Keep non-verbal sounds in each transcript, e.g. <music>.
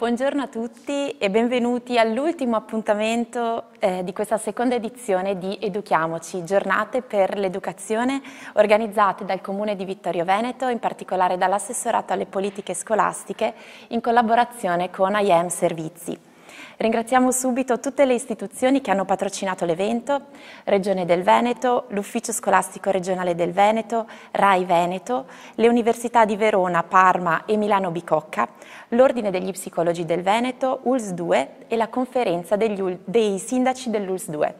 Buongiorno a tutti e benvenuti all'ultimo appuntamento eh, di questa seconda edizione di Educhiamoci, giornate per l'educazione organizzate dal Comune di Vittorio Veneto, in particolare dall'assessorato alle politiche scolastiche, in collaborazione con IEM Servizi. Ringraziamo subito tutte le istituzioni che hanno patrocinato l'evento, Regione del Veneto, l'Ufficio Scolastico Regionale del Veneto, RAI Veneto, le Università di Verona, Parma e Milano Bicocca, l'Ordine degli Psicologi del Veneto, ULS 2 e la Conferenza degli, dei Sindaci dell'ULS 2.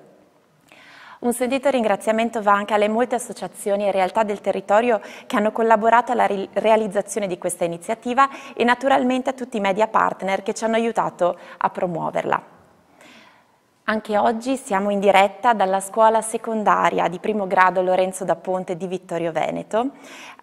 Un sentito ringraziamento va anche alle molte associazioni e realtà del territorio che hanno collaborato alla realizzazione di questa iniziativa e naturalmente a tutti i media partner che ci hanno aiutato a promuoverla. Anche oggi siamo in diretta dalla scuola secondaria di primo grado Lorenzo da Ponte di Vittorio Veneto.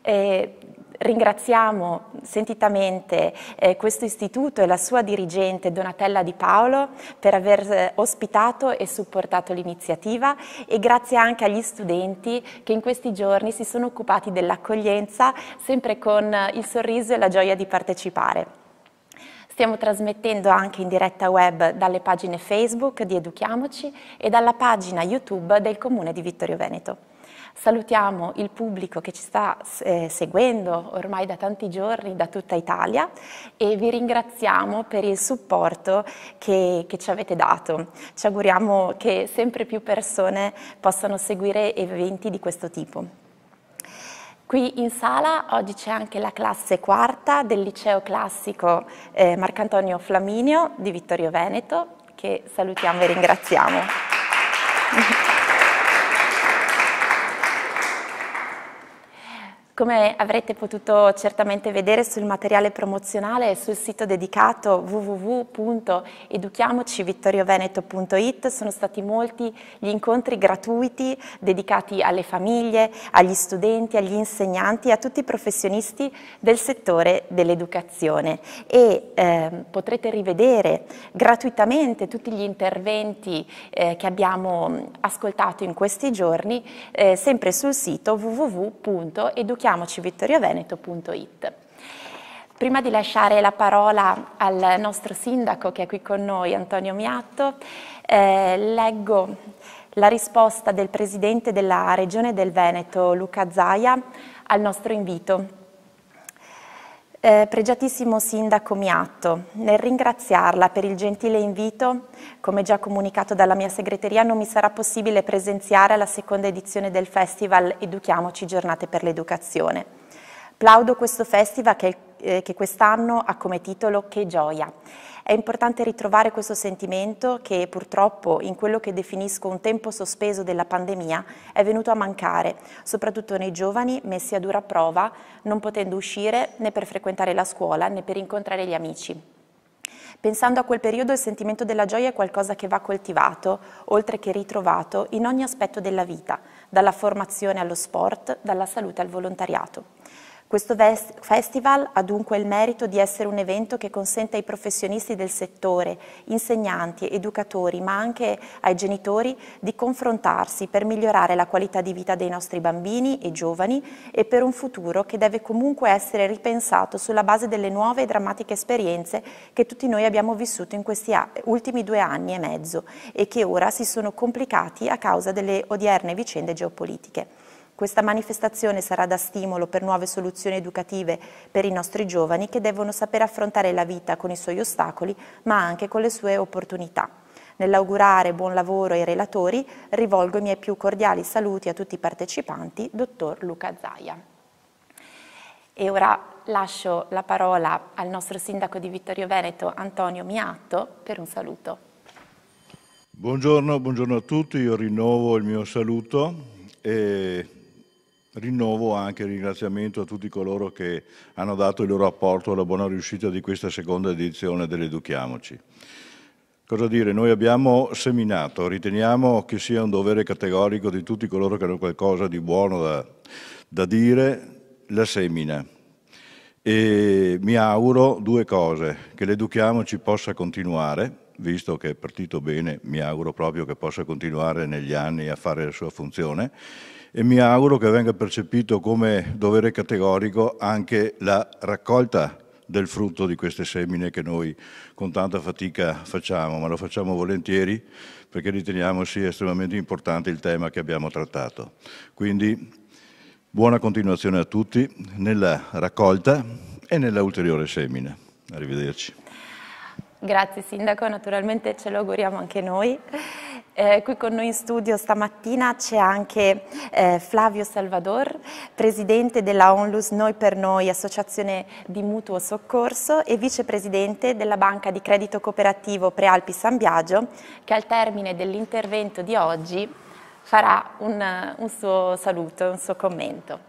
Eh, Ringraziamo sentitamente eh, questo istituto e la sua dirigente Donatella Di Paolo per aver eh, ospitato e supportato l'iniziativa e grazie anche agli studenti che in questi giorni si sono occupati dell'accoglienza sempre con eh, il sorriso e la gioia di partecipare. Stiamo trasmettendo anche in diretta web dalle pagine Facebook di Educhiamoci e dalla pagina YouTube del Comune di Vittorio Veneto. Salutiamo il pubblico che ci sta eh, seguendo ormai da tanti giorni da tutta Italia e vi ringraziamo per il supporto che, che ci avete dato. Ci auguriamo che sempre più persone possano seguire eventi di questo tipo. Qui in sala oggi c'è anche la classe quarta del liceo classico eh, Marcantonio Flaminio di Vittorio Veneto che salutiamo e ringraziamo. Come avrete potuto certamente vedere sul materiale promozionale e sul sito dedicato www.educhiamocivittorioveneto.it sono stati molti gli incontri gratuiti dedicati alle famiglie, agli studenti, agli insegnanti e a tutti i professionisti del settore dell'educazione e eh, potrete rivedere gratuitamente tutti gli interventi eh, che abbiamo ascoltato in questi giorni eh, sempre sul sito www.educhiamocivittorioveneto.it contattiamoci vittorioveneto.it. Prima di lasciare la parola al nostro sindaco che è qui con noi, Antonio Miatto, eh, leggo la risposta del presidente della Regione del Veneto, Luca Zaia, al nostro invito eh, pregiatissimo Sindaco mi atto. nel ringraziarla per il gentile invito, come già comunicato dalla mia segreteria, non mi sarà possibile presenziare alla seconda edizione del festival Educhiamoci Giornate per l'Educazione. Plaudo questo festival che è il eh, che quest'anno ha come titolo Che gioia. È importante ritrovare questo sentimento che purtroppo in quello che definisco un tempo sospeso della pandemia è venuto a mancare, soprattutto nei giovani messi a dura prova, non potendo uscire né per frequentare la scuola né per incontrare gli amici. Pensando a quel periodo il sentimento della gioia è qualcosa che va coltivato, oltre che ritrovato, in ogni aspetto della vita, dalla formazione allo sport, dalla salute al volontariato. Questo festival ha dunque il merito di essere un evento che consente ai professionisti del settore, insegnanti, educatori, ma anche ai genitori di confrontarsi per migliorare la qualità di vita dei nostri bambini e giovani e per un futuro che deve comunque essere ripensato sulla base delle nuove e drammatiche esperienze che tutti noi abbiamo vissuto in questi ultimi due anni e mezzo e che ora si sono complicati a causa delle odierne vicende geopolitiche. Questa manifestazione sarà da stimolo per nuove soluzioni educative per i nostri giovani che devono saper affrontare la vita con i suoi ostacoli, ma anche con le sue opportunità. Nell'augurare buon lavoro ai relatori, rivolgo i miei più cordiali saluti a tutti i partecipanti, dottor Luca Zaia. E ora lascio la parola al nostro sindaco di Vittorio Veneto, Antonio Miatto, per un saluto. Buongiorno, buongiorno a tutti, io rinnovo il mio saluto. E rinnovo anche il ringraziamento a tutti coloro che hanno dato il loro apporto alla buona riuscita di questa seconda edizione dell'Educhiamoci. Cosa dire? Noi abbiamo seminato, riteniamo che sia un dovere categorico di tutti coloro che hanno qualcosa di buono da, da dire, la semina. E mi auguro due cose, che l'Educhiamoci possa continuare, visto che è partito bene, mi auguro proprio che possa continuare negli anni a fare la sua funzione, e mi auguro che venga percepito come dovere categorico anche la raccolta del frutto di queste semine che noi con tanta fatica facciamo, ma lo facciamo volentieri perché riteniamo sia estremamente importante il tema che abbiamo trattato. Quindi buona continuazione a tutti nella raccolta e nella ulteriore semina. Arrivederci. Grazie Sindaco, naturalmente ce lo auguriamo anche noi. Eh, qui con noi in studio stamattina c'è anche eh, Flavio Salvador, presidente della Onlus Noi per Noi, associazione di mutuo soccorso e vicepresidente della banca di credito cooperativo Prealpi San Biagio, che al termine dell'intervento di oggi farà un, un suo saluto, un suo commento.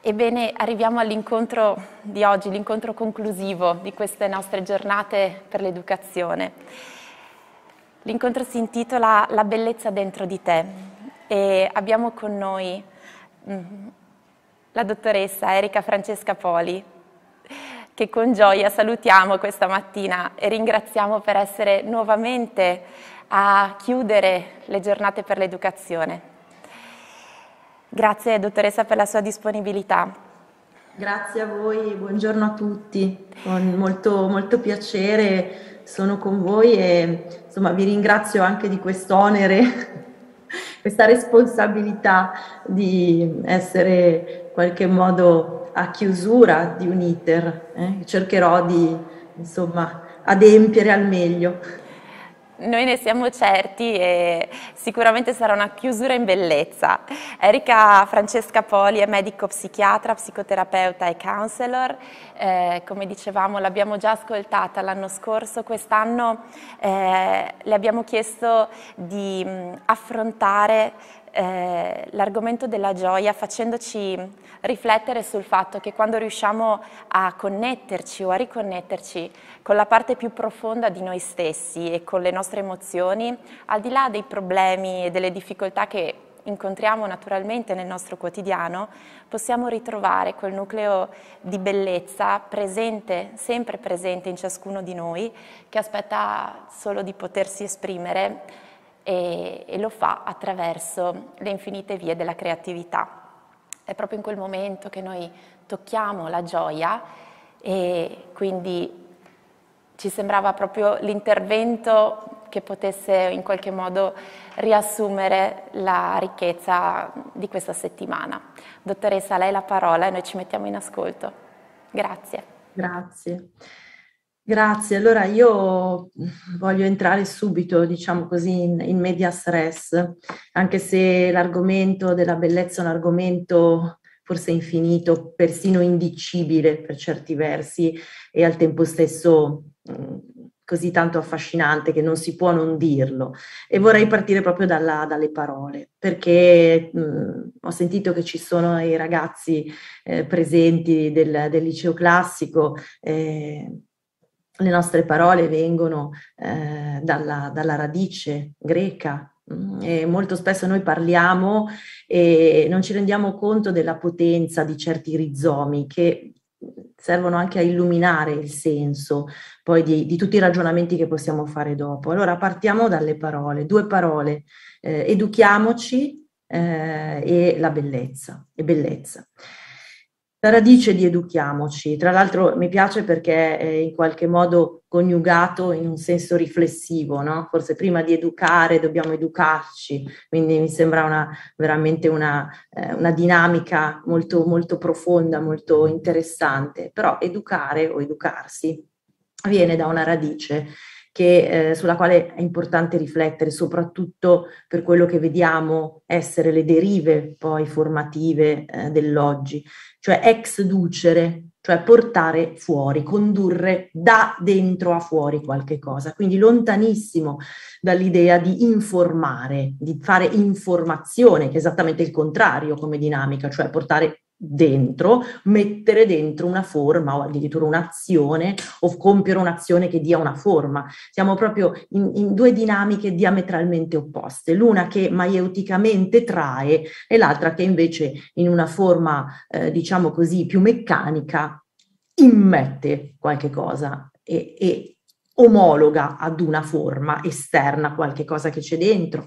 Ebbene, arriviamo all'incontro di oggi, l'incontro conclusivo di queste nostre giornate per l'educazione. L'incontro si intitola La bellezza dentro di te e abbiamo con noi mm, la dottoressa Erika Francesca Poli che con gioia salutiamo questa mattina e ringraziamo per essere nuovamente a chiudere le giornate per l'educazione. Grazie dottoressa per la sua disponibilità. Grazie a voi, buongiorno a tutti, con molto, molto piacere sono con voi e insomma vi ringrazio anche di quest'onere, <laughs> questa responsabilità di essere in qualche modo a chiusura di un iter. Eh? Cercherò di insomma adempiere al meglio. Noi ne siamo certi e sicuramente sarà una chiusura in bellezza. Erika Francesca Poli è medico psichiatra, psicoterapeuta e counselor. Eh, come dicevamo l'abbiamo già ascoltata l'anno scorso, quest'anno eh, le abbiamo chiesto di mh, mm, affrontare eh, l'argomento della gioia facendoci riflettere sul fatto che quando riusciamo a connetterci o a riconnetterci con la parte più profonda di noi stessi e con le nostre emozioni, al di là dei problemi e delle difficoltà che incontriamo naturalmente nel nostro quotidiano, possiamo ritrovare quel nucleo di bellezza presente, sempre presente in ciascuno di noi, che aspetta solo di potersi esprimere e, e lo fa attraverso le infinite vie della creatività. È proprio in quel momento che noi tocchiamo la gioia e quindi ci sembrava proprio l'intervento che potesse in qualche modo riassumere la ricchezza di questa settimana. Dottoressa, lei la parola e noi ci mettiamo in ascolto. Grazie. Grazie. Grazie, allora io voglio entrare subito, diciamo così, in, in media stress, anche se l'argomento della bellezza è un argomento forse infinito, persino indicibile per certi versi e al tempo stesso mm, così tanto affascinante che non si può non dirlo. E vorrei partire proprio dalla, dalle parole, perché mh, mm, ho sentito che ci sono i ragazzi eh, presenti del, del, liceo classico. Eh, le nostre parole vengono eh, dalla, dalla radice greca mm, e molto spesso noi parliamo e non ci rendiamo conto della potenza di certi rizomi che servono anche a illuminare il senso poi di, di tutti i ragionamenti che possiamo fare dopo. Allora partiamo dalle parole, due parole, eh, educhiamoci eh, e la bellezza, e bellezza. La radice di educhiamoci, tra l'altro mi piace perché è in qualche modo coniugato in un senso riflessivo, no? forse prima di educare dobbiamo educarci, quindi mi sembra una, veramente una, eh, una, dinamica molto, molto profonda, molto interessante, però educare o educarsi viene da una radice che, eh, sulla quale è importante riflettere, soprattutto per quello che vediamo essere le derive poi formative eh, dell'oggi, cioè ex ducere, cioè portare fuori, condurre da dentro a fuori qualche cosa, quindi lontanissimo dall'idea di informare, di fare informazione, che è esattamente il contrario come dinamica, cioè portare dentro, mettere dentro una forma o addirittura un'azione o compiere un'azione che dia una forma. Siamo proprio in, in due dinamiche diametralmente opposte, l'una che maieuticamente trae e l'altra che invece in una forma, eh, diciamo così, più meccanica immette qualche cosa e, e omologa ad una forma esterna qualche cosa che c'è dentro.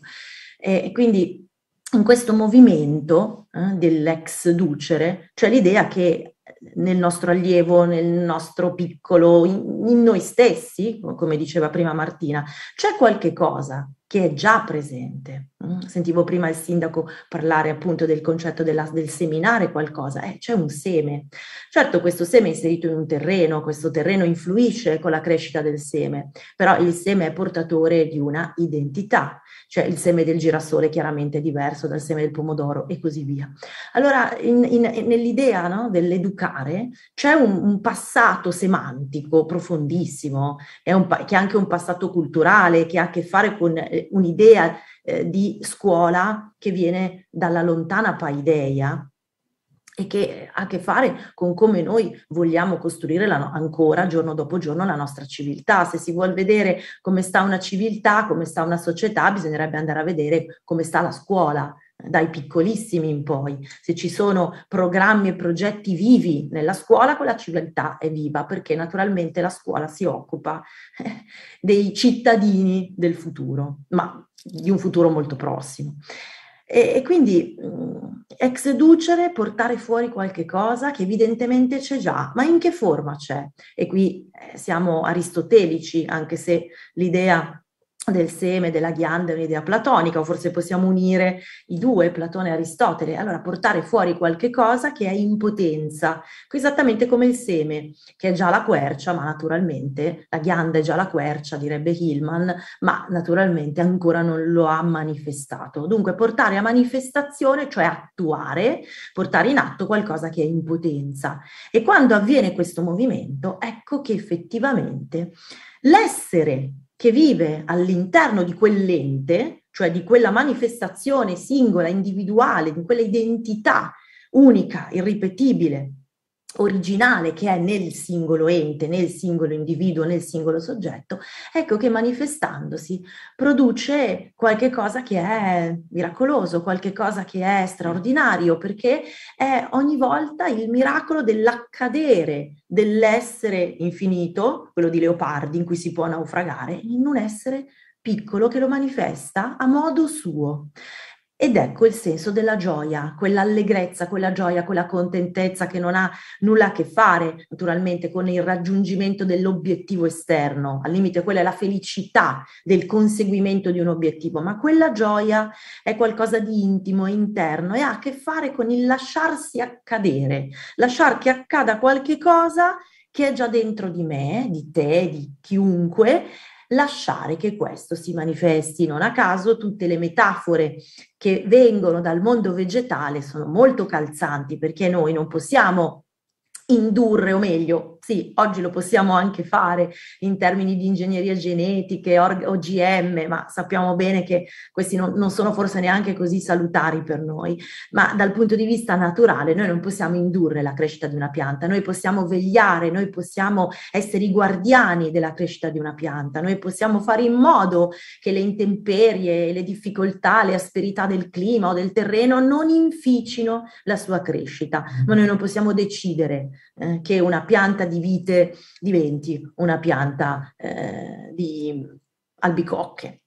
E quindi in questo movimento eh, dell'ex ducere, cioè l'idea che nel nostro allievo, nel nostro piccolo, in, in noi stessi, come diceva prima Martina, c'è qualche cosa che è già presente. Mm? Sentivo prima il sindaco parlare appunto del concetto della, del seminare qualcosa, eh, c'è un seme. Certo questo seme è inserito in un terreno, questo terreno influisce con la crescita del seme, però il seme è portatore di una identità, cioè il seme del girasole chiaramente è diverso dal seme del pomodoro e così via. Allora in, in, nell'idea no, dell'educare c'è un, un, passato semantico profondissimo, è un, che è anche un passato culturale che ha a che fare con eh, un'idea eh, di scuola che viene dalla lontana paideia e che ha a che fare con come noi vogliamo costruire la, ancora giorno dopo giorno la nostra civiltà. Se si vuole vedere come sta una civiltà, come sta una società, bisognerebbe andare a vedere come sta la scuola, dai piccolissimi in poi. Se ci sono programmi e progetti vivi nella scuola, quella civiltà è viva perché naturalmente la scuola si occupa <laughs> dei cittadini del futuro, ma di un futuro molto prossimo. E, e quindi mm, ex ducere, portare fuori qualche cosa che evidentemente c'è già, ma in che forma c'è? E qui eh, siamo aristotelici, anche se l'idea del seme, della ghianda è un'idea platonica, o forse possiamo unire i due, Platone e Aristotele, allora portare fuori qualche cosa che è in potenza, esattamente come il seme, che è già la quercia, ma naturalmente la ghianda è già la quercia, direbbe Hillman, ma naturalmente ancora non lo ha manifestato. Dunque portare a manifestazione, cioè attuare, portare in atto qualcosa che è in potenza. E quando avviene questo movimento, ecco che effettivamente l'essere che vive all'interno di quell'ente, cioè di quella manifestazione singola, individuale, di quella identità unica, irripetibile, originale che è nel singolo ente, nel singolo individuo, nel singolo soggetto, ecco che manifestandosi produce qualche cosa che è miracoloso, qualche cosa che è straordinario, perché è ogni volta il miracolo dell'accadere dell'essere infinito, quello di Leopardi in cui si può naufragare, in un essere piccolo che lo manifesta a modo suo. Ed ecco il senso della gioia, quell'allegrezza, quella gioia, quella contentezza che non ha nulla a che fare naturalmente con il raggiungimento dell'obiettivo esterno, al limite quella è la felicità del conseguimento di un obiettivo, ma quella gioia è qualcosa di intimo, interno e ha a che fare con il lasciarsi accadere, lasciar che accada qualche cosa che è già dentro di me, di te, di chiunque, lasciare che questo si manifesti. Non a caso tutte le metafore che vengono dal mondo vegetale sono molto calzanti perché noi non possiamo indurre, o meglio, sì, oggi lo possiamo anche fare in termini di ingegneria genetica genetiche, OGM, ma sappiamo bene che questi non, non sono forse neanche così salutari per noi, ma dal punto di vista naturale noi non possiamo indurre la crescita di una pianta, noi possiamo vegliare, noi possiamo essere i guardiani della crescita di una pianta, noi possiamo fare in modo che le intemperie, le difficoltà, le asperità del clima o del terreno non inficino la sua crescita, ma noi non possiamo decidere eh, che una pianta di vite diventi una pianta eh, di albicocche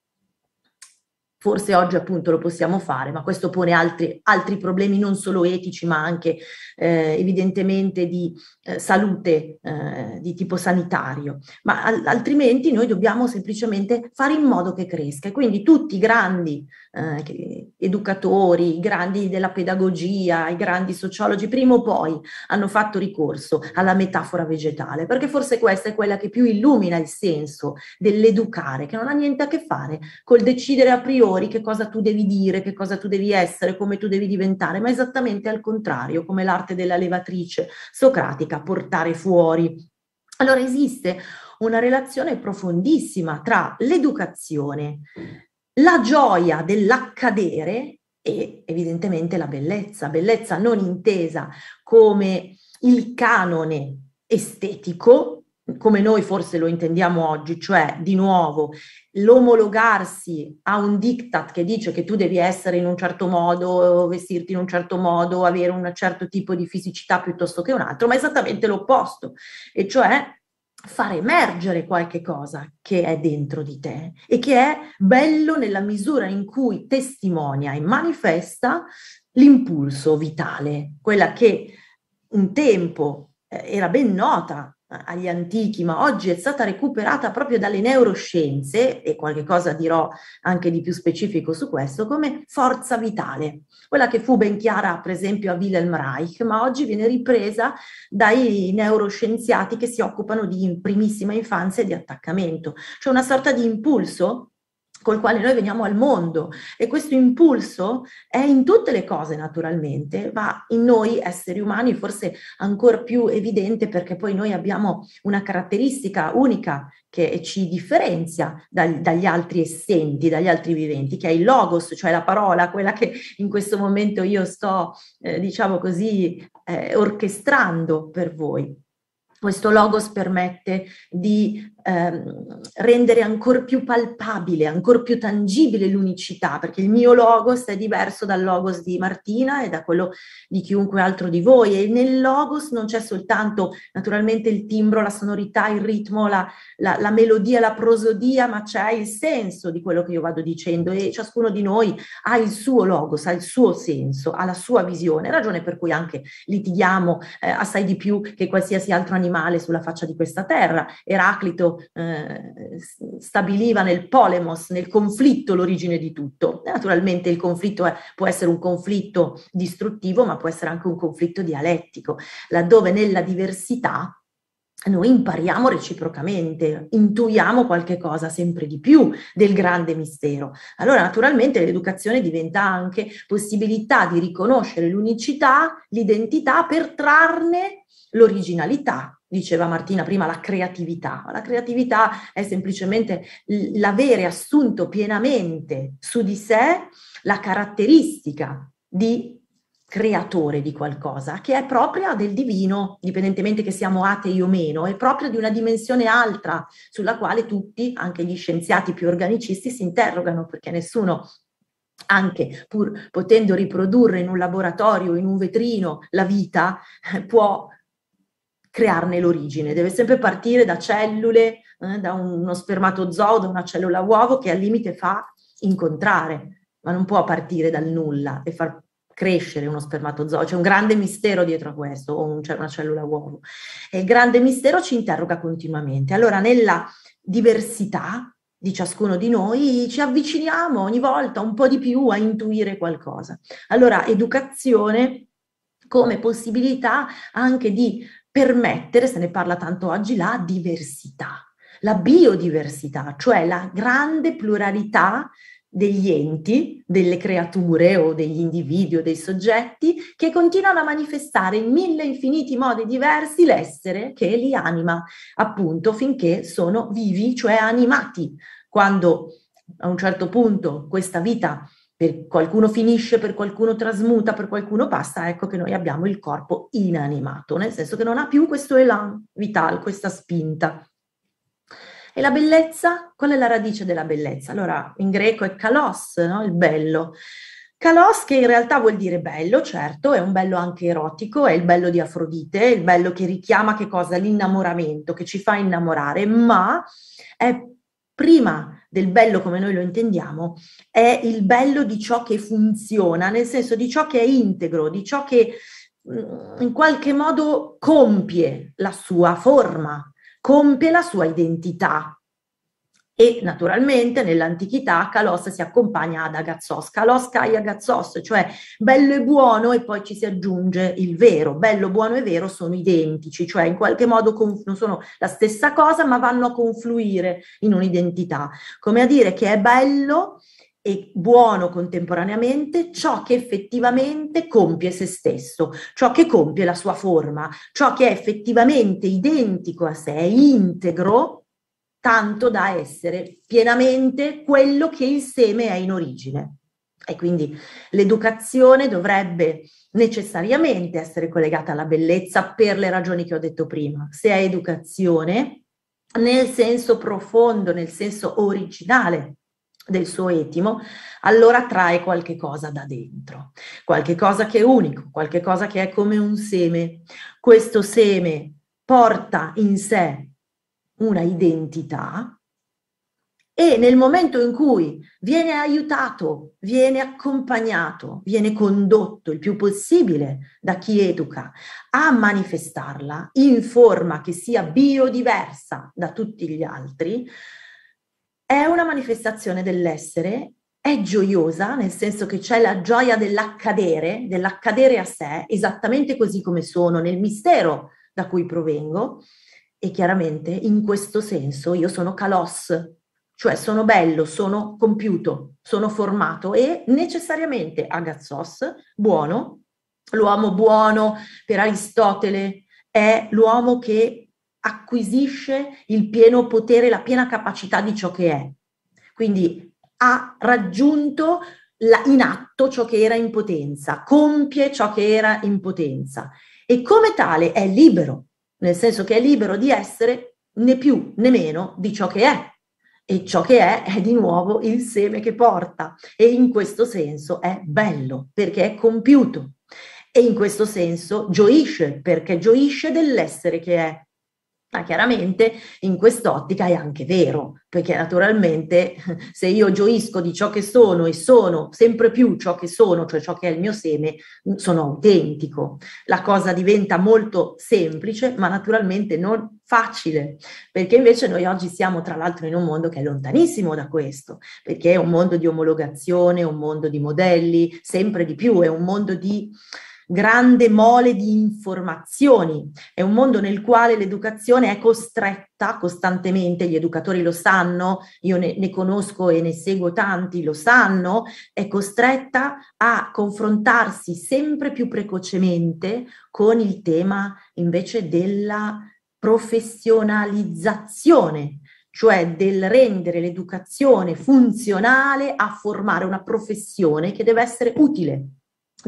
forse oggi appunto lo possiamo fare, ma questo pone altri, altri problemi non solo etici, ma anche eh, evidentemente di eh, salute eh, di tipo sanitario. Ma al- altrimenti noi dobbiamo semplicemente fare in modo che cresca. E quindi tutti i grandi eh, che, educatori, i grandi della pedagogia, i grandi sociologi, prima o poi hanno fatto ricorso alla metafora vegetale, perché forse questa è quella che più illumina il senso dell'educare, che non ha niente a che fare col decidere a priori superiori che cosa tu devi dire, che cosa tu devi essere, come tu devi diventare, ma esattamente al contrario, come l'arte della levatrice socratica, portare fuori. Allora esiste una relazione profondissima tra l'educazione, la gioia dell'accadere e evidentemente la bellezza, bellezza non intesa come il canone estetico come noi forse lo intendiamo oggi, cioè di nuovo l'omologarsi a un diktat che dice che tu devi essere in un certo modo, vestirti in un certo modo, avere un certo tipo di fisicità piuttosto che un altro, ma esattamente l'opposto, e cioè far emergere qualche cosa che è dentro di te e che è bello nella misura in cui testimonia e manifesta l'impulso vitale, quella che un tempo eh, era ben nota agli antichi, ma oggi è stata recuperata proprio dalle neuroscienze, e qualche cosa dirò anche di più specifico su questo, come forza vitale, quella che fu ben chiara per esempio a Wilhelm Reich, ma oggi viene ripresa dai neuroscienziati che si occupano di primissima infanzia e di attaccamento. cioè una sorta di impulso col quale noi veniamo al mondo e questo impulso è in tutte le cose naturalmente, ma in noi esseri umani forse ancora più evidente perché poi noi abbiamo una caratteristica unica che ci differenzia dal, dagli altri essenti, dagli altri viventi, che è il logos, cioè la parola, quella che in questo momento io sto, eh, diciamo così, eh, orchestrando per voi. Questo logos permette di ehm, rendere ancora più palpabile, ancora più tangibile l'unicità, perché il mio logos è diverso dal logos di Martina e da quello di chiunque altro di voi e nel logos non c'è soltanto naturalmente il timbro, la sonorità, il ritmo, la, la, la melodia, la prosodia, ma c'è il senso di quello che io vado dicendo e ciascuno di noi ha il suo logos, ha il suo senso, ha la sua visione, ragione per cui anche litighiamo eh, assai di più che qualsiasi altro animale sulla faccia di questa terra. Eraclito eh, stabiliva nel polemos, nel conflitto, l'origine di tutto. Naturalmente il conflitto è, può essere un conflitto distruttivo, ma può essere anche un conflitto dialettico, laddove nella diversità noi impariamo reciprocamente, intuiamo qualche cosa sempre di più del grande mistero. Allora naturalmente l'educazione diventa anche possibilità di riconoscere l'unicità, l'identità per trarne l'originalità diceva Martina prima, la creatività. La creatività è semplicemente l'avere assunto pienamente su di sé la caratteristica di creatore di qualcosa, che è propria del divino, indipendentemente che siamo atei o meno, è propria di una dimensione altra sulla quale tutti, anche gli scienziati più organicisti, si interrogano, perché nessuno anche pur potendo riprodurre in un laboratorio, in un vetrino, la vita, eh, può crearne l'origine, deve sempre partire da cellule, eh, da uno spermatozoo, da una cellula uovo che al limite fa incontrare, ma non può partire dal nulla e far crescere uno spermatozoo, c'è un grande mistero dietro a questo, o un, c'è cioè una cellula uovo. E il grande mistero ci interroga continuamente. Allora, nella diversità di ciascuno di noi ci avviciniamo ogni volta un po' di più a intuire qualcosa. Allora, educazione come possibilità anche di permettere, se ne parla tanto oggi, la diversità, la biodiversità, cioè la grande pluralità degli enti, delle creature o degli individui o dei soggetti che continuano a manifestare in mille infiniti modi diversi l'essere che li anima, appunto finché sono vivi, cioè animati. Quando a un certo punto questa vita per qualcuno finisce, per qualcuno trasmuta, per qualcuno passa, ecco che noi abbiamo il corpo inanimato, nel senso che non ha più questo elan vitale, questa spinta. E la bellezza? Qual è la radice della bellezza? Allora, in greco è kalos, no? il bello. Kalos che in realtà vuol dire bello, certo, è un bello anche erotico, è il bello di Afrodite, il bello che richiama che cosa? L'innamoramento, che ci fa innamorare, ma è prima del bello come noi lo intendiamo, è il bello di ciò che funziona, nel senso di ciò che è integro, di ciò che mm, in qualche modo compie la sua forma, compie la sua identità, e naturalmente nell'antichità Kalos si accompagna ad agazzos, Kalos kai agazzos, cioè bello e buono e poi ci si aggiunge il vero, bello, buono e vero sono identici, cioè in qualche modo non sono la stessa cosa ma vanno a confluire in un'identità, come a dire che è bello e buono contemporaneamente ciò che effettivamente compie se stesso, ciò che compie la sua forma, ciò che è effettivamente identico a sé, integro tanto da essere pienamente quello che il seme è in origine. E quindi l'educazione dovrebbe necessariamente essere collegata alla bellezza per le ragioni che ho detto prima. Se è educazione, nel senso profondo, nel senso originale del suo etimo, allora trae qualche cosa da dentro, qualche cosa che è unico, qualche cosa che è come un seme. Questo seme porta in sé una identità e nel momento in cui viene aiutato, viene accompagnato, viene condotto il più possibile da chi educa a manifestarla in forma che sia biodiversa da tutti gli altri, è una manifestazione dell'essere, è gioiosa, nel senso che c'è la gioia dell'accadere, dell'accadere a sé, esattamente così come sono nel mistero da cui provengo, e chiaramente in questo senso io sono calos, cioè sono bello, sono compiuto, sono formato e necessariamente agazzos, buono, l'uomo buono per Aristotele è l'uomo che acquisisce il pieno potere, la piena capacità di ciò che è. Quindi ha raggiunto la, in atto ciò che era in potenza, compie ciò che era in potenza e come tale è libero nel senso che è libero di essere né più né meno di ciò che è. E ciò che è è di nuovo il seme che porta e in questo senso è bello perché è compiuto e in questo senso gioisce perché gioisce dell'essere che è ma chiaramente in quest'ottica è anche vero, perché naturalmente se io gioisco di ciò che sono e sono sempre più ciò che sono, cioè ciò che è il mio seme, sono autentico. La cosa diventa molto semplice, ma naturalmente non facile, perché invece noi oggi siamo tra l'altro in un mondo che è lontanissimo da questo, perché è un mondo di omologazione, un mondo di modelli, sempre di più, è un mondo di grande mole di informazioni, è un mondo nel quale l'educazione è costretta costantemente, gli educatori lo sanno, io ne, ne conosco e ne seguo tanti, lo sanno, è costretta a confrontarsi sempre più precocemente con il tema invece della professionalizzazione cioè del rendere l'educazione funzionale a formare una professione che deve essere utile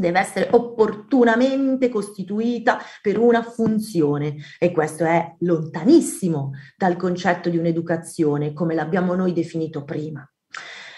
deve essere opportunamente costituita per una funzione e questo è lontanissimo dal concetto di un'educazione come l'abbiamo noi definito prima.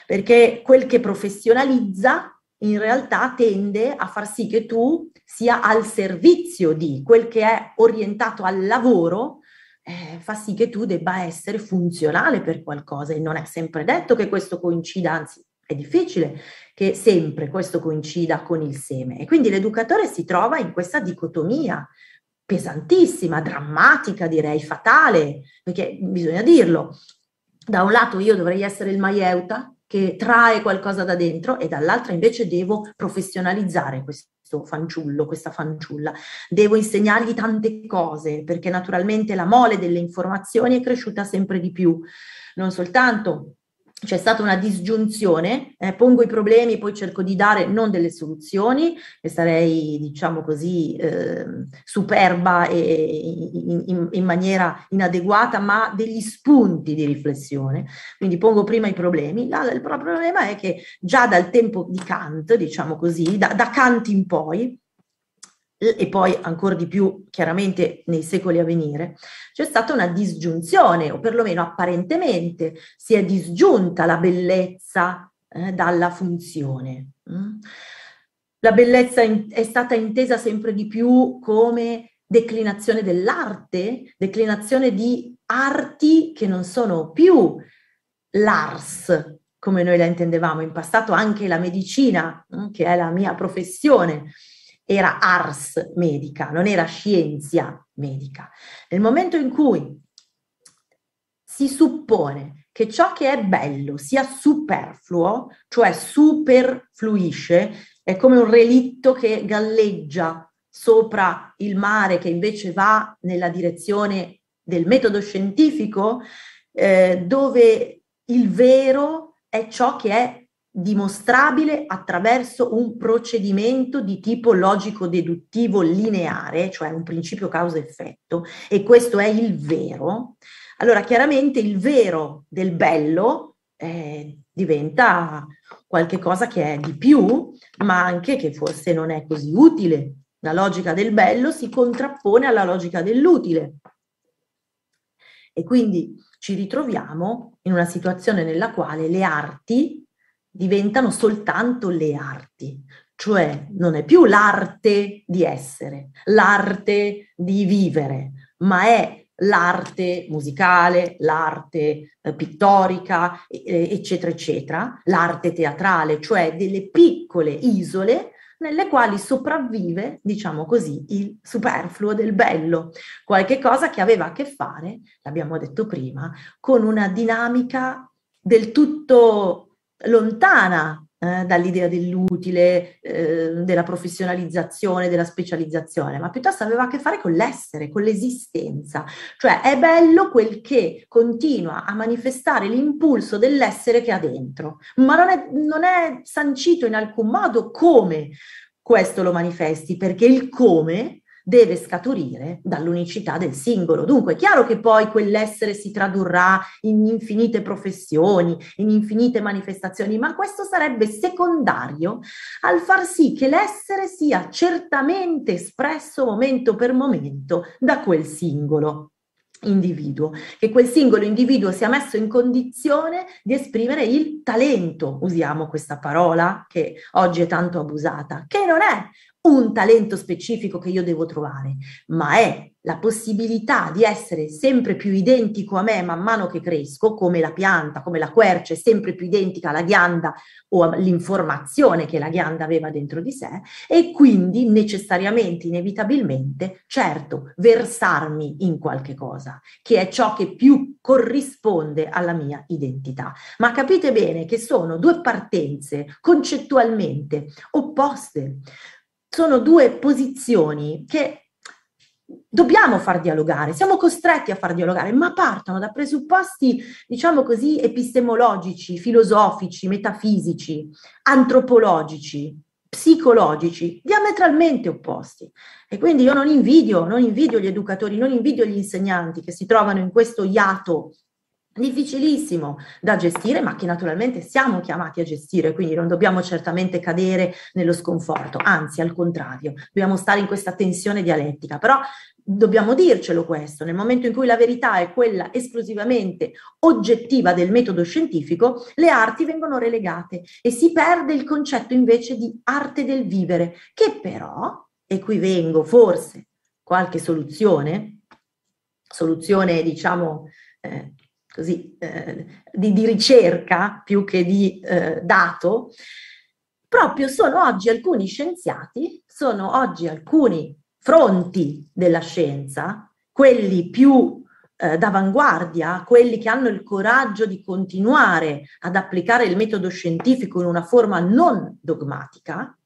Perché quel che professionalizza in realtà tende a far sì che tu sia al servizio di quel che è orientato al lavoro, eh, fa sì che tu debba essere funzionale per qualcosa e non è sempre detto che questo coincida, anzi è difficile che sempre questo coincida con il seme. E quindi l'educatore si trova in questa dicotomia pesantissima, drammatica, direi fatale, perché bisogna dirlo. Da un lato io dovrei essere il maieuta che trae qualcosa da dentro e dall'altra invece devo professionalizzare questo fanciullo, questa fanciulla. Devo insegnargli tante cose perché naturalmente la mole delle informazioni è cresciuta sempre di più, non soltanto c'è stata una disgiunzione, eh, pongo i problemi, poi cerco di dare non delle soluzioni e sarei, diciamo così, eh, superba e in, in, in, maniera inadeguata, ma degli spunti di riflessione. Quindi pongo prima i problemi. La, il problema è che già dal tempo di Kant, diciamo così, da, da Kant in poi, eh, e poi ancora di più chiaramente nei secoli a venire, c'è stata una disgiunzione, o perlomeno apparentemente si è disgiunta la bellezza eh, dalla funzione. Mm? La bellezza in- è stata intesa sempre di più come declinazione dell'arte, declinazione di arti che non sono più l'ars, come noi la intendevamo in passato, anche la medicina, mm, che è la mia professione era ars medica, non era scienza medica. Nel momento in cui si suppone che ciò che è bello sia superfluo, cioè superfluisce, è come un relitto che galleggia sopra il mare che invece va nella direzione del metodo scientifico, eh, dove il vero è ciò che è dimostrabile attraverso un procedimento di tipo logico-deduttivo lineare, cioè un principio causa-effetto, e questo è il vero, allora chiaramente il vero del bello eh, diventa qualcosa che è di più, ma anche che forse non è così utile. La logica del bello si contrappone alla logica dell'utile. E quindi ci ritroviamo in una situazione nella quale le arti diventano soltanto le arti, cioè non è più l'arte di essere, l'arte di vivere, ma è l'arte musicale, l'arte eh, pittorica, eccetera, eccetera, l'arte teatrale, cioè delle piccole isole nelle quali sopravvive, diciamo così, il superfluo del bello, qualche cosa che aveva a che fare, l'abbiamo detto prima, con una dinamica del tutto lontana eh, dall'idea dell'utile, eh, della professionalizzazione, della specializzazione, ma piuttosto aveva a che fare con l'essere, con l'esistenza. Cioè è bello quel che continua a manifestare l'impulso dell'essere che ha dentro, ma non è, non è sancito in alcun modo come questo lo manifesti, perché il come deve scaturire dall'unicità del singolo. Dunque è chiaro che poi quell'essere si tradurrà in infinite professioni, in infinite manifestazioni, ma questo sarebbe secondario al far sì che l'essere sia certamente espresso momento per momento da quel singolo individuo, che quel singolo individuo sia messo in condizione di esprimere il talento, usiamo questa parola che oggi è tanto abusata, che non è un talento specifico che io devo trovare, ma è la possibilità di essere sempre più identico a me man mano che cresco, come la pianta, come la quercia è sempre più identica alla ghianda o all'informazione che la ghianda aveva dentro di sé e quindi necessariamente, inevitabilmente, certo, versarmi in qualche cosa, che è ciò che più corrisponde alla mia identità. Ma capite bene che sono due partenze concettualmente opposte sono due posizioni che dobbiamo far dialogare, siamo costretti a far dialogare, ma partono da presupposti, diciamo così, epistemologici, filosofici, metafisici, antropologici, psicologici, diametralmente opposti. E quindi io non invidio, non invidio gli educatori, non invidio gli insegnanti che si trovano in questo iato difficilissimo da gestire, ma che naturalmente siamo chiamati a gestire, quindi non dobbiamo certamente cadere nello sconforto, anzi al contrario, dobbiamo stare in questa tensione dialettica, però dobbiamo dircelo questo, nel momento in cui la verità è quella esclusivamente oggettiva del metodo scientifico, le arti vengono relegate e si perde il concetto invece di arte del vivere, che però, e qui vengo forse qualche soluzione, soluzione diciamo eh, così, eh, di, di, ricerca più che di eh, dato, proprio sono oggi alcuni scienziati, sono oggi alcuni fronti della scienza, quelli più eh, d'avanguardia, quelli che hanno il coraggio di continuare ad applicare il metodo scientifico in una forma non dogmatica,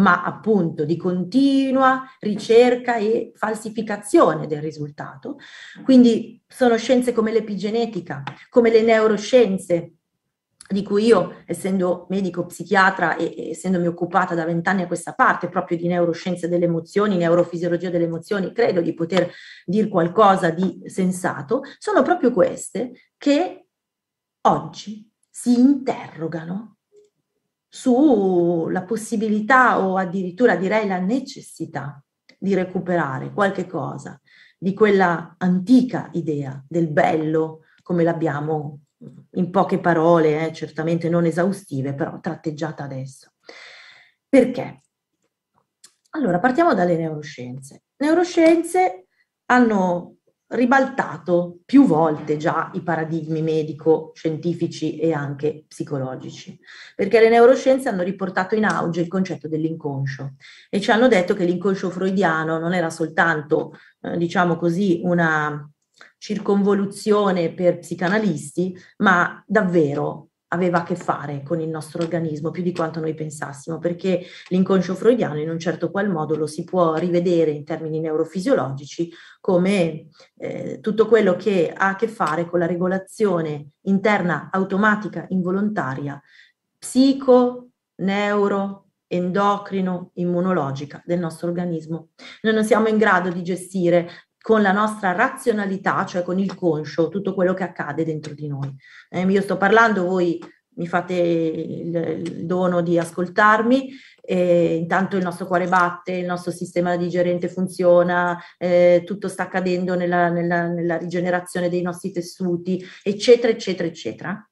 ma appunto di continua ricerca e falsificazione del risultato. Quindi sono scienze come l'epigenetica, come le neuroscienze, di cui io, essendo medico psichiatra e essendomi occupata da vent'anni a questa parte proprio di neuroscienze delle emozioni, neurofisiologia delle emozioni, credo di poter dire qualcosa di sensato, sono proprio queste che oggi si interrogano sulla possibilità o addirittura direi la necessità di recuperare qualche cosa di quella antica idea del bello come l'abbiamo in poche parole, eh, certamente non esaustive, però tratteggiata adesso. Perché? Allora, partiamo dalle neuroscienze. Neuroscienze hanno ribaltato più volte già i paradigmi medico-scientifici e anche psicologici, perché le neuroscienze hanno riportato in auge il concetto dell'inconscio e ci hanno detto che l'inconscio freudiano non era soltanto, eh, diciamo così, una circonvoluzione per psicanalisti, ma davvero aveva a che fare con il nostro organismo più di quanto noi pensassimo, perché l'inconscio freudiano in un certo qual modo lo si può rivedere in termini neurofisiologici come eh, tutto quello che ha a che fare con la regolazione interna automatica, involontaria, psico, neuro, endocrino, immunologica del nostro organismo. Noi non siamo in grado di gestire con la nostra razionalità, cioè con il conscio, tutto quello che accade dentro di noi. Eh, io sto parlando, voi mi fate il, il dono di ascoltarmi, e intanto il nostro cuore batte, il nostro sistema digerente funziona, eh, tutto sta accadendo nella, nella, nella rigenerazione dei nostri tessuti, eccetera, eccetera, eccetera.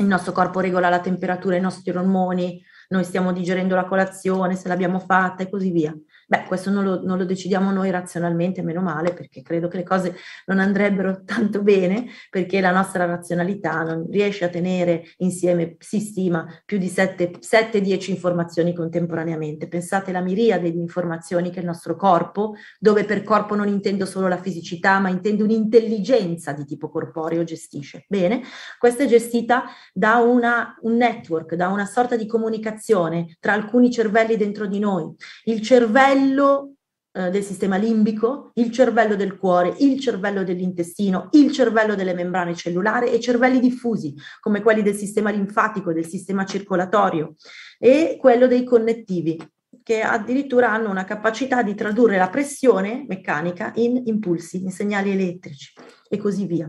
Il nostro corpo regola la temperatura, i nostri ormoni, noi stiamo digerendo la colazione, se l'abbiamo fatta e così via. Beh, questo non lo, non lo, decidiamo noi razionalmente, meno male, perché credo che le cose non andrebbero <laughs> tanto bene, perché la nostra razionalità non riesce a tenere insieme, si stima, più di 7-10 informazioni contemporaneamente. Pensate alla miriade di informazioni che il nostro corpo, dove per corpo non intendo solo la fisicità, ma intendo un'intelligenza di tipo corporeo gestisce. Bene, questa è gestita da una, un network, da una sorta di comunicazione tra alcuni cervelli dentro di noi. Il cervello cervello eh, del sistema limbico, il cervello del cuore, il cervello dell'intestino, il cervello delle membrane cellulari e cervelli diffusi come quelli del sistema linfatico, del sistema circolatorio e quello dei connettivi che addirittura hanno una capacità di tradurre la pressione meccanica in impulsi, in segnali elettrici e così via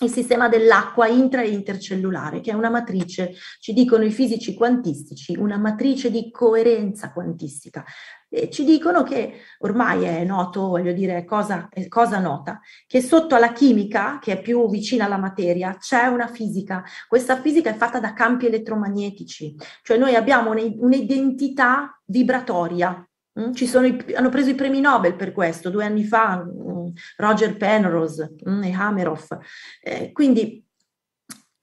il sistema dell'acqua intra e intercellulare, che è una matrice, ci dicono i fisici quantistici, una matrice di coerenza quantistica eh, ci dicono che ormai è noto, voglio dire, cosa, eh, cosa, nota, che sotto alla chimica, che è più vicina alla materia, c'è una fisica. Questa fisica è fatta da campi elettromagnetici, cioè noi abbiamo un'identità vibratoria. Mm? I, hanno preso i premi Nobel per questo, due anni fa, mm, Roger Penrose mm, e Hameroff. Eh, quindi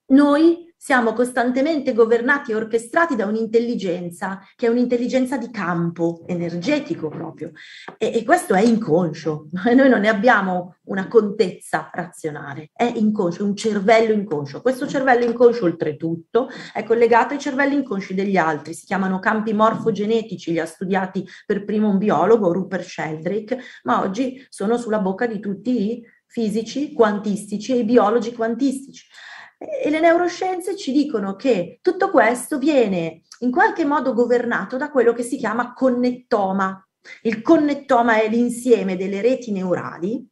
noi siamo costantemente governati e orchestrati da un'intelligenza che è un'intelligenza di campo, energetico proprio, e, e questo è inconscio, <laughs> noi non ne abbiamo una contezza razionale, è inconscio, un cervello inconscio. Questo cervello inconscio oltretutto è collegato ai cervelli inconsci degli altri, si chiamano campi morfogenetici, li ha studiati per primo un biologo, Rupert Sheldrake, ma oggi sono sulla bocca di tutti i fisici quantistici e i biologi quantistici. E le neuroscienze ci dicono che tutto questo viene in qualche modo governato da quello che si chiama connettoma. Il connettoma è l'insieme delle reti neurali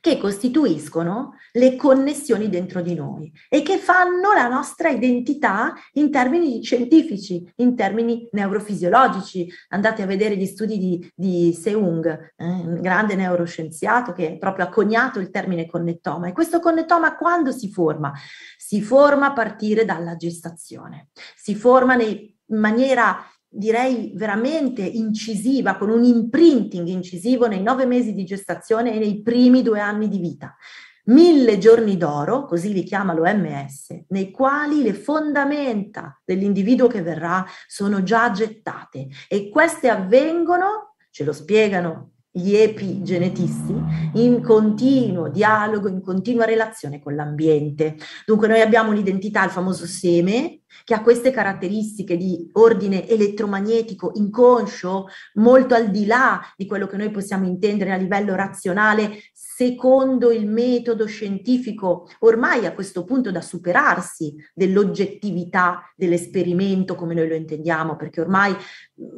che costituiscono le connessioni dentro di noi e che fanno la nostra identità in termini scientifici, in termini neurofisiologici. Andate a vedere gli studi di, di Seung, eh, un grande neuroscienziato che proprio ha coniato il termine connettoma. E questo connettoma quando si forma? Si forma a partire dalla gestazione, si forma nei, in maniera direi veramente incisiva, con un imprinting incisivo nei nove mesi di gestazione e nei primi due anni di vita. Mille giorni d'oro, così li chiama l'OMS, nei quali le fondamenta dell'individuo che verrà sono già gettate e queste avvengono, ce lo spiegano gli epigenetisti in continuo dialogo, in continua relazione con l'ambiente. Dunque noi abbiamo l'identità, il famoso seme, che ha queste caratteristiche di ordine elettromagnetico inconscio, molto al di là di quello che noi possiamo intendere a livello razionale, secondo il metodo scientifico, ormai a questo punto da superarsi dell'oggettività dell'esperimento come noi lo intendiamo, perché ormai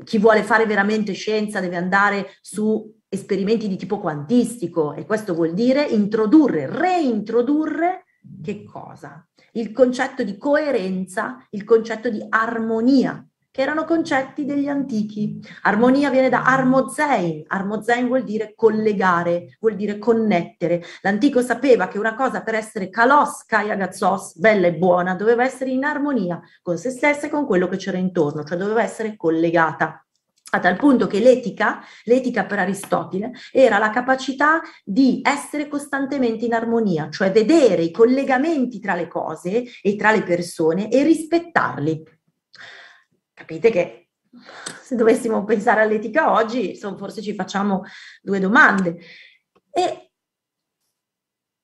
chi vuole fare veramente scienza deve andare su esperimenti di tipo quantistico e questo vuol dire introdurre, reintrodurre che cosa? Il concetto di coerenza, il concetto di armonia, che erano concetti degli antichi. Armonia viene da armozein, armozein vuol dire collegare, vuol dire connettere. L'antico sapeva che una cosa per essere kalos, kayagazzos, bella e buona, doveva essere in armonia con se stessa e con quello che c'era intorno, cioè doveva essere collegata a tal punto che l'etica, l'etica per Aristotele, era la capacità di essere costantemente in armonia, cioè vedere i collegamenti tra le cose e tra le persone e rispettarli. Capite che se dovessimo pensare all'etica oggi, forse ci facciamo due domande. E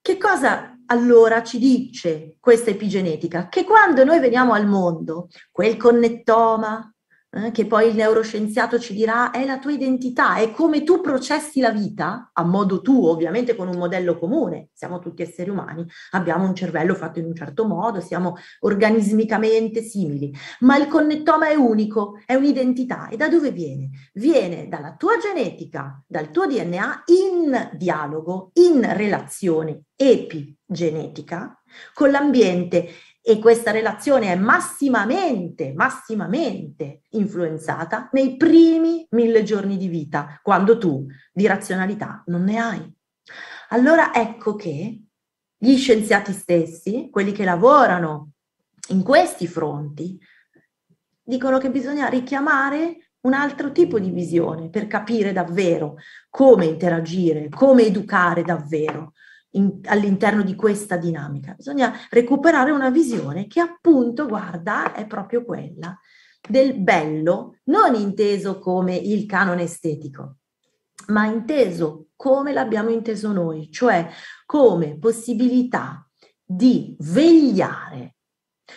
che cosa allora ci dice questa epigenetica? Che quando noi veniamo al mondo, quel connettoma, eh, che poi il neuroscienziato ci dirà è la tua identità, è come tu processi la vita, a modo tuo, ovviamente con un modello comune, siamo tutti esseri umani, abbiamo un cervello fatto in un certo modo, siamo organismicamente simili, ma il connettoma è unico, è un'identità e da dove viene? Viene dalla tua genetica, dal tuo DNA in dialogo, in relazione epigenetica con l'ambiente e questa relazione è massimamente, massimamente influenzata nei primi mille giorni di vita, quando tu di razionalità non ne hai. Allora ecco che gli scienziati stessi, quelli che lavorano in questi fronti, dicono che bisogna richiamare un altro tipo di visione per capire davvero come interagire, come educare davvero, in, all'interno di questa dinamica, bisogna recuperare una visione che appunto, guarda, è proprio quella del bello, non inteso come il canone estetico, ma inteso come l'abbiamo inteso noi, cioè come possibilità di vegliare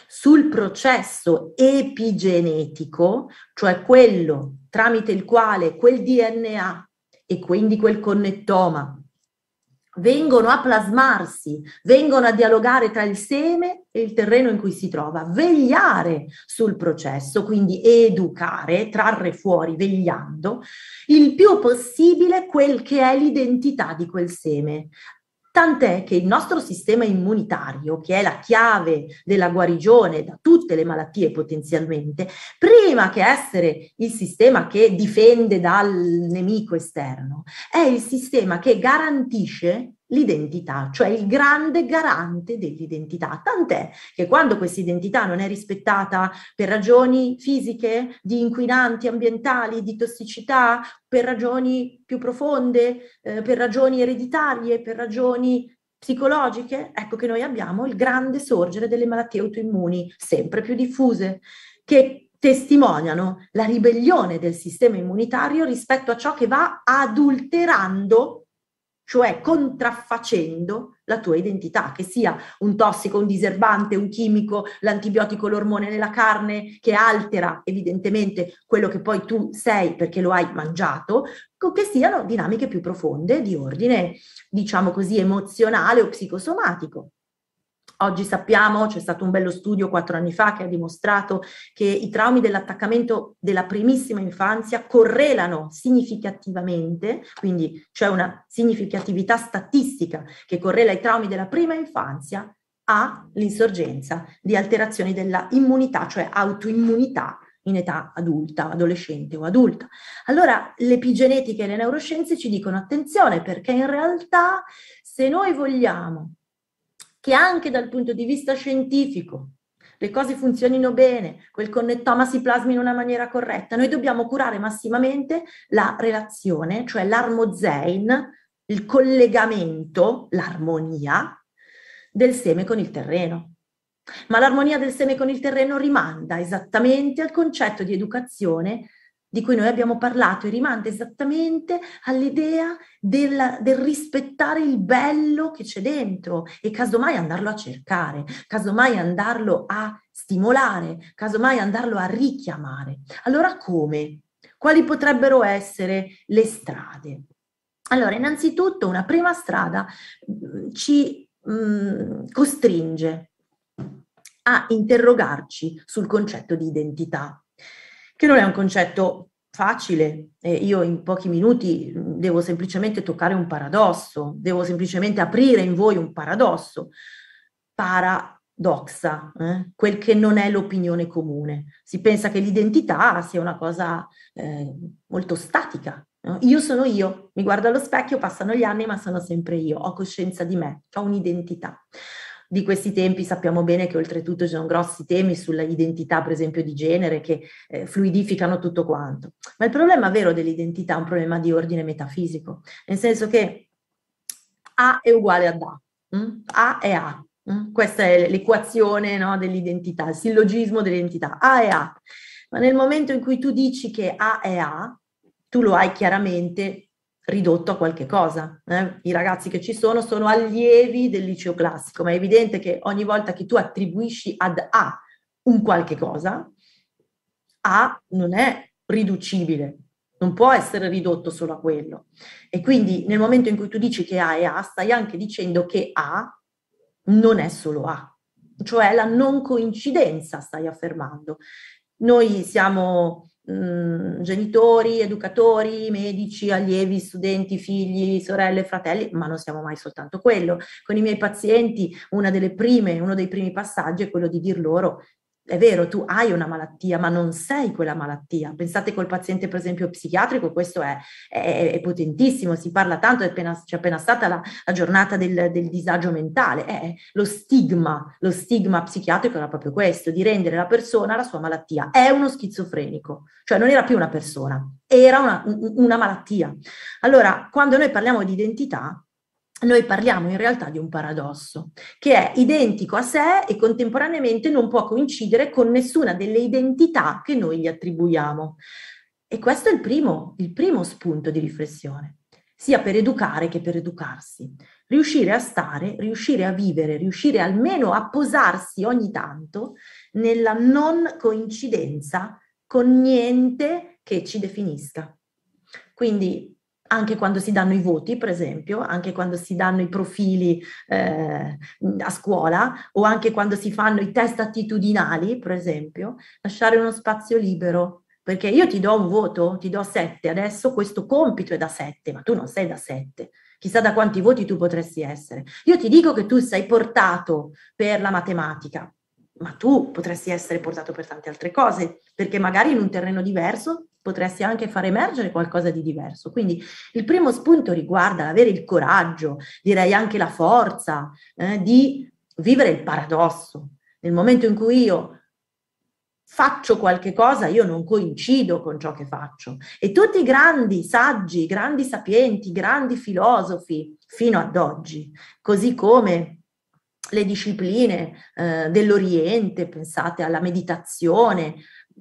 sul processo epigenetico, cioè quello tramite il quale quel DNA e quindi quel connettoma vengono a plasmarsi, vengono a dialogare tra il seme e il terreno in cui si trova, vegliare sul processo, quindi educare, trarre fuori, vegliando, il più possibile quel che è l'identità di quel seme, Tant'è che il nostro sistema immunitario, che è la chiave della guarigione da tutte le malattie potenzialmente, prima che essere il sistema che difende dal nemico esterno, è il sistema che garantisce l'identità, cioè il grande garante dell'identità. Tant'è che quando questa identità non è rispettata per ragioni fisiche, di inquinanti ambientali, di tossicità, per ragioni più profonde, eh, per ragioni ereditarie, per ragioni psicologiche, ecco che noi abbiamo il grande sorgere delle malattie autoimmuni, sempre più diffuse, che testimoniano la ribellione del sistema immunitario rispetto a ciò che va adulterando cioè contraffacendo la tua identità, che sia un tossico, un diserbante, un chimico, l'antibiotico, l'ormone nella carne, che altera evidentemente quello che poi tu sei perché lo hai mangiato, che siano dinamiche più profonde di ordine, diciamo così, emozionale o psicosomatico. Oggi sappiamo, c'è stato un bello studio quattro anni fa che ha dimostrato che i traumi dell'attaccamento della primissima infanzia correlano significativamente, quindi c'è una significatività statistica che correla i traumi della prima infanzia all'insorgenza di alterazioni della immunità, cioè autoimmunità in età adulta, adolescente o adulta. Allora l'epigenetica e le neuroscienze ci dicono attenzione perché in realtà se noi vogliamo che anche dal punto di vista scientifico le cose funzionino bene, quel connettoma si plasmi in una maniera corretta, noi dobbiamo curare massimamente la relazione, cioè l'armozein, il collegamento, l'armonia del seme con il terreno. Ma l'armonia del seme con il terreno rimanda esattamente al concetto di educazione di cui noi abbiamo parlato e rimanda esattamente all'idea della, del rispettare il bello che c'è dentro e casomai andarlo a cercare, casomai andarlo a stimolare, casomai andarlo a richiamare. Allora come? Quali potrebbero essere le strade? Allora, innanzitutto una prima strada mm, ci mh, mm, costringe a interrogarci sul concetto di identità che non è un concetto facile. Eh, io in pochi minuti mm, devo semplicemente toccare un paradosso, devo semplicemente aprire in voi un paradosso. Paradoxa, eh? quel che non è l'opinione comune. Si pensa che l'identità sia una cosa eh, molto statica. No? Io sono io, mi guardo allo specchio, passano gli anni, ma sono sempre io, ho coscienza di me, ho un'identità di questi tempi sappiamo bene che oltretutto ci sono grossi temi sulla identità, per esempio, di genere che eh, fluidificano tutto quanto. Ma il problema vero dell'identità è un problema di ordine metafisico, nel senso che A è uguale ad A, mh? Mm? A è A. Mm? Questa è l'equazione no, dell'identità, il sillogismo dell'identità. A è A. Ma nel momento in cui tu dici che A è A, tu lo hai chiaramente ridotto a qualche cosa. Eh? I ragazzi che ci sono sono allievi del liceo classico, ma è evidente che ogni volta che tu attribuisci ad A un qualche cosa, A non è riducibile, non può essere ridotto solo a quello. E quindi nel momento in cui tu dici che A è A, stai anche dicendo che A non è solo A, cioè la non coincidenza stai affermando. Noi siamo Mm, genitori, educatori, medici, allievi, studenti, figli, sorelle, fratelli, ma non siamo mai soltanto quello. Con i miei pazienti una delle prime, uno dei primi passaggi è quello di dir loro è vero, tu hai una malattia, ma non sei quella malattia. Pensate col paziente, per esempio, psichiatrico, questo è, è, è potentissimo, si parla tanto, è appena, c'è appena stata la, la giornata del, del, disagio mentale. Eh, eh lo stigma, lo stigma psichiatrico era proprio questo, di rendere la persona la sua malattia. È uno schizofrenico, cioè non era più una persona, era una, una malattia. Allora, quando noi parliamo di identità, noi parliamo in realtà di un paradosso che è identico a sé e contemporaneamente non può coincidere con nessuna delle identità che noi gli attribuiamo. E questo è il primo, il primo spunto di riflessione, sia per educare che per educarsi. Riuscire a stare, riuscire a vivere, riuscire almeno a posarsi ogni tanto nella non coincidenza con niente che ci definisca. Quindi anche quando si danno i voti, per esempio, anche quando si danno i profili eh, a scuola o anche quando si fanno i test attitudinali, per esempio, lasciare uno spazio libero perché io ti do un voto, ti do sette, adesso questo compito è da sette, ma tu non sei da sette. chissà da quanti voti tu potresti essere. Io ti dico che tu sei portato per la matematica, ma tu potresti essere portato per tante altre cose, perché magari in un terreno diverso potresti anche far emergere qualcosa di diverso. Quindi il primo spunto riguarda avere il coraggio, direi anche la forza eh, di vivere il paradosso. Nel momento in cui io faccio qualche cosa, io non coincido con ciò che faccio. E tutti i grandi saggi, grandi sapienti, grandi filosofi fino ad oggi, così come le discipline eh, dell'Oriente, pensate alla meditazione,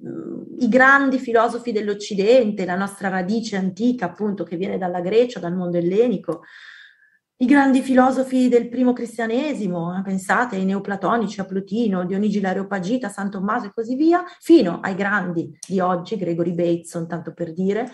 mm, i grandi filosofi dell'Occidente, la nostra radice antica appunto che viene dalla Grecia, dal mondo ellenico, i grandi filosofi del primo cristianesimo, eh, pensate ai neoplatonici, a Plutino, Dionigi l'Areopagita, San Tommaso e così via, fino ai grandi di oggi, Gregory Bateson, tanto per dire,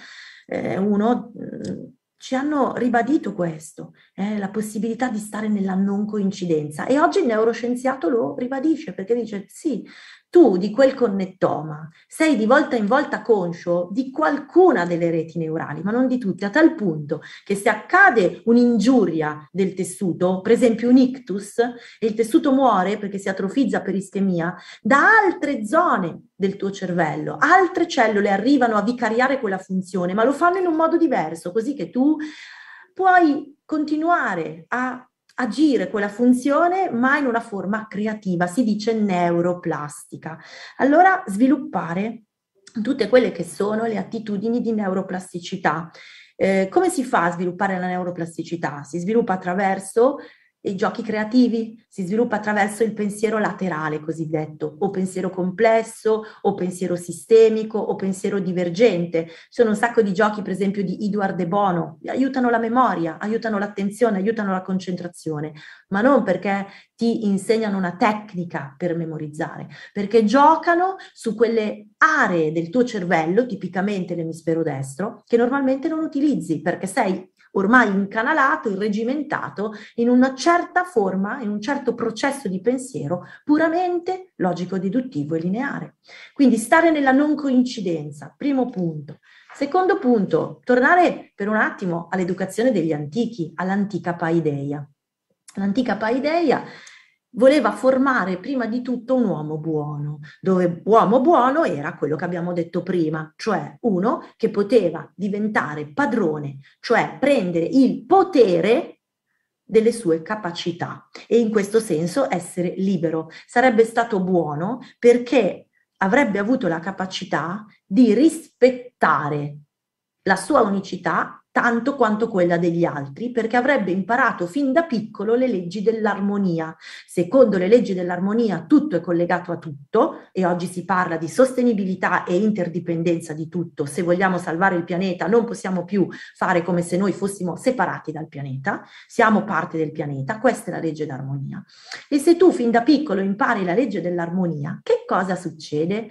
eh, uno mm, ci hanno ribadito questo, eh, la possibilità di stare nella non coincidenza. E oggi il neuroscienziato lo ribadisce perché dice sì, tu di quel connettoma sei di volta in volta conscio di qualcuna delle reti neurali, ma non di tutte, a tal punto che se accade un'ingiuria del tessuto, per esempio un ictus, e il tessuto muore perché si atrofizza per ischemia, da altre zone del tuo cervello, altre cellule arrivano a vicariare quella funzione, ma lo fanno in un modo diverso, così che tu puoi continuare a agire quella funzione ma in una forma creativa, si dice neuroplastica. Allora sviluppare tutte quelle che sono le attitudini di neuroplasticità. Eh, come si fa a sviluppare la neuroplasticità? Si sviluppa attraverso i giochi creativi si sviluppa attraverso il pensiero laterale cosiddetto, o pensiero complesso, o pensiero sistemico, o pensiero divergente. Ci sono un sacco di giochi, per esempio, di Eduard De Bono, aiutano la memoria, aiutano l'attenzione, aiutano la concentrazione, ma non perché ti insegnano una tecnica per memorizzare, perché giocano su quelle aree del tuo cervello, tipicamente l'emisfero destro, che normalmente non utilizzi perché sei ormai incanalato, irregimentato in una certa forma, in un certo processo di pensiero puramente logico-deduttivo e lineare. Quindi stare nella non coincidenza, primo punto. Secondo punto, tornare per un attimo all'educazione degli antichi, all'antica paideia. L'antica paideia voleva formare prima di tutto un uomo buono, dove uomo buono era quello che abbiamo detto prima, cioè uno che poteva diventare padrone, cioè prendere il potere delle sue capacità e in questo senso essere libero. Sarebbe stato buono perché avrebbe avuto la capacità di rispettare la sua unicità tanto quanto quella degli altri, perché avrebbe imparato fin da piccolo le leggi dell'armonia. Secondo le leggi dell'armonia tutto è collegato a tutto e oggi si parla di sostenibilità e interdipendenza di tutto. Se vogliamo salvare il pianeta non possiamo più fare come se noi fossimo separati dal pianeta, siamo parte del pianeta, questa è la legge d'armonia. E se tu fin da piccolo impari la legge dell'armonia, che cosa succede?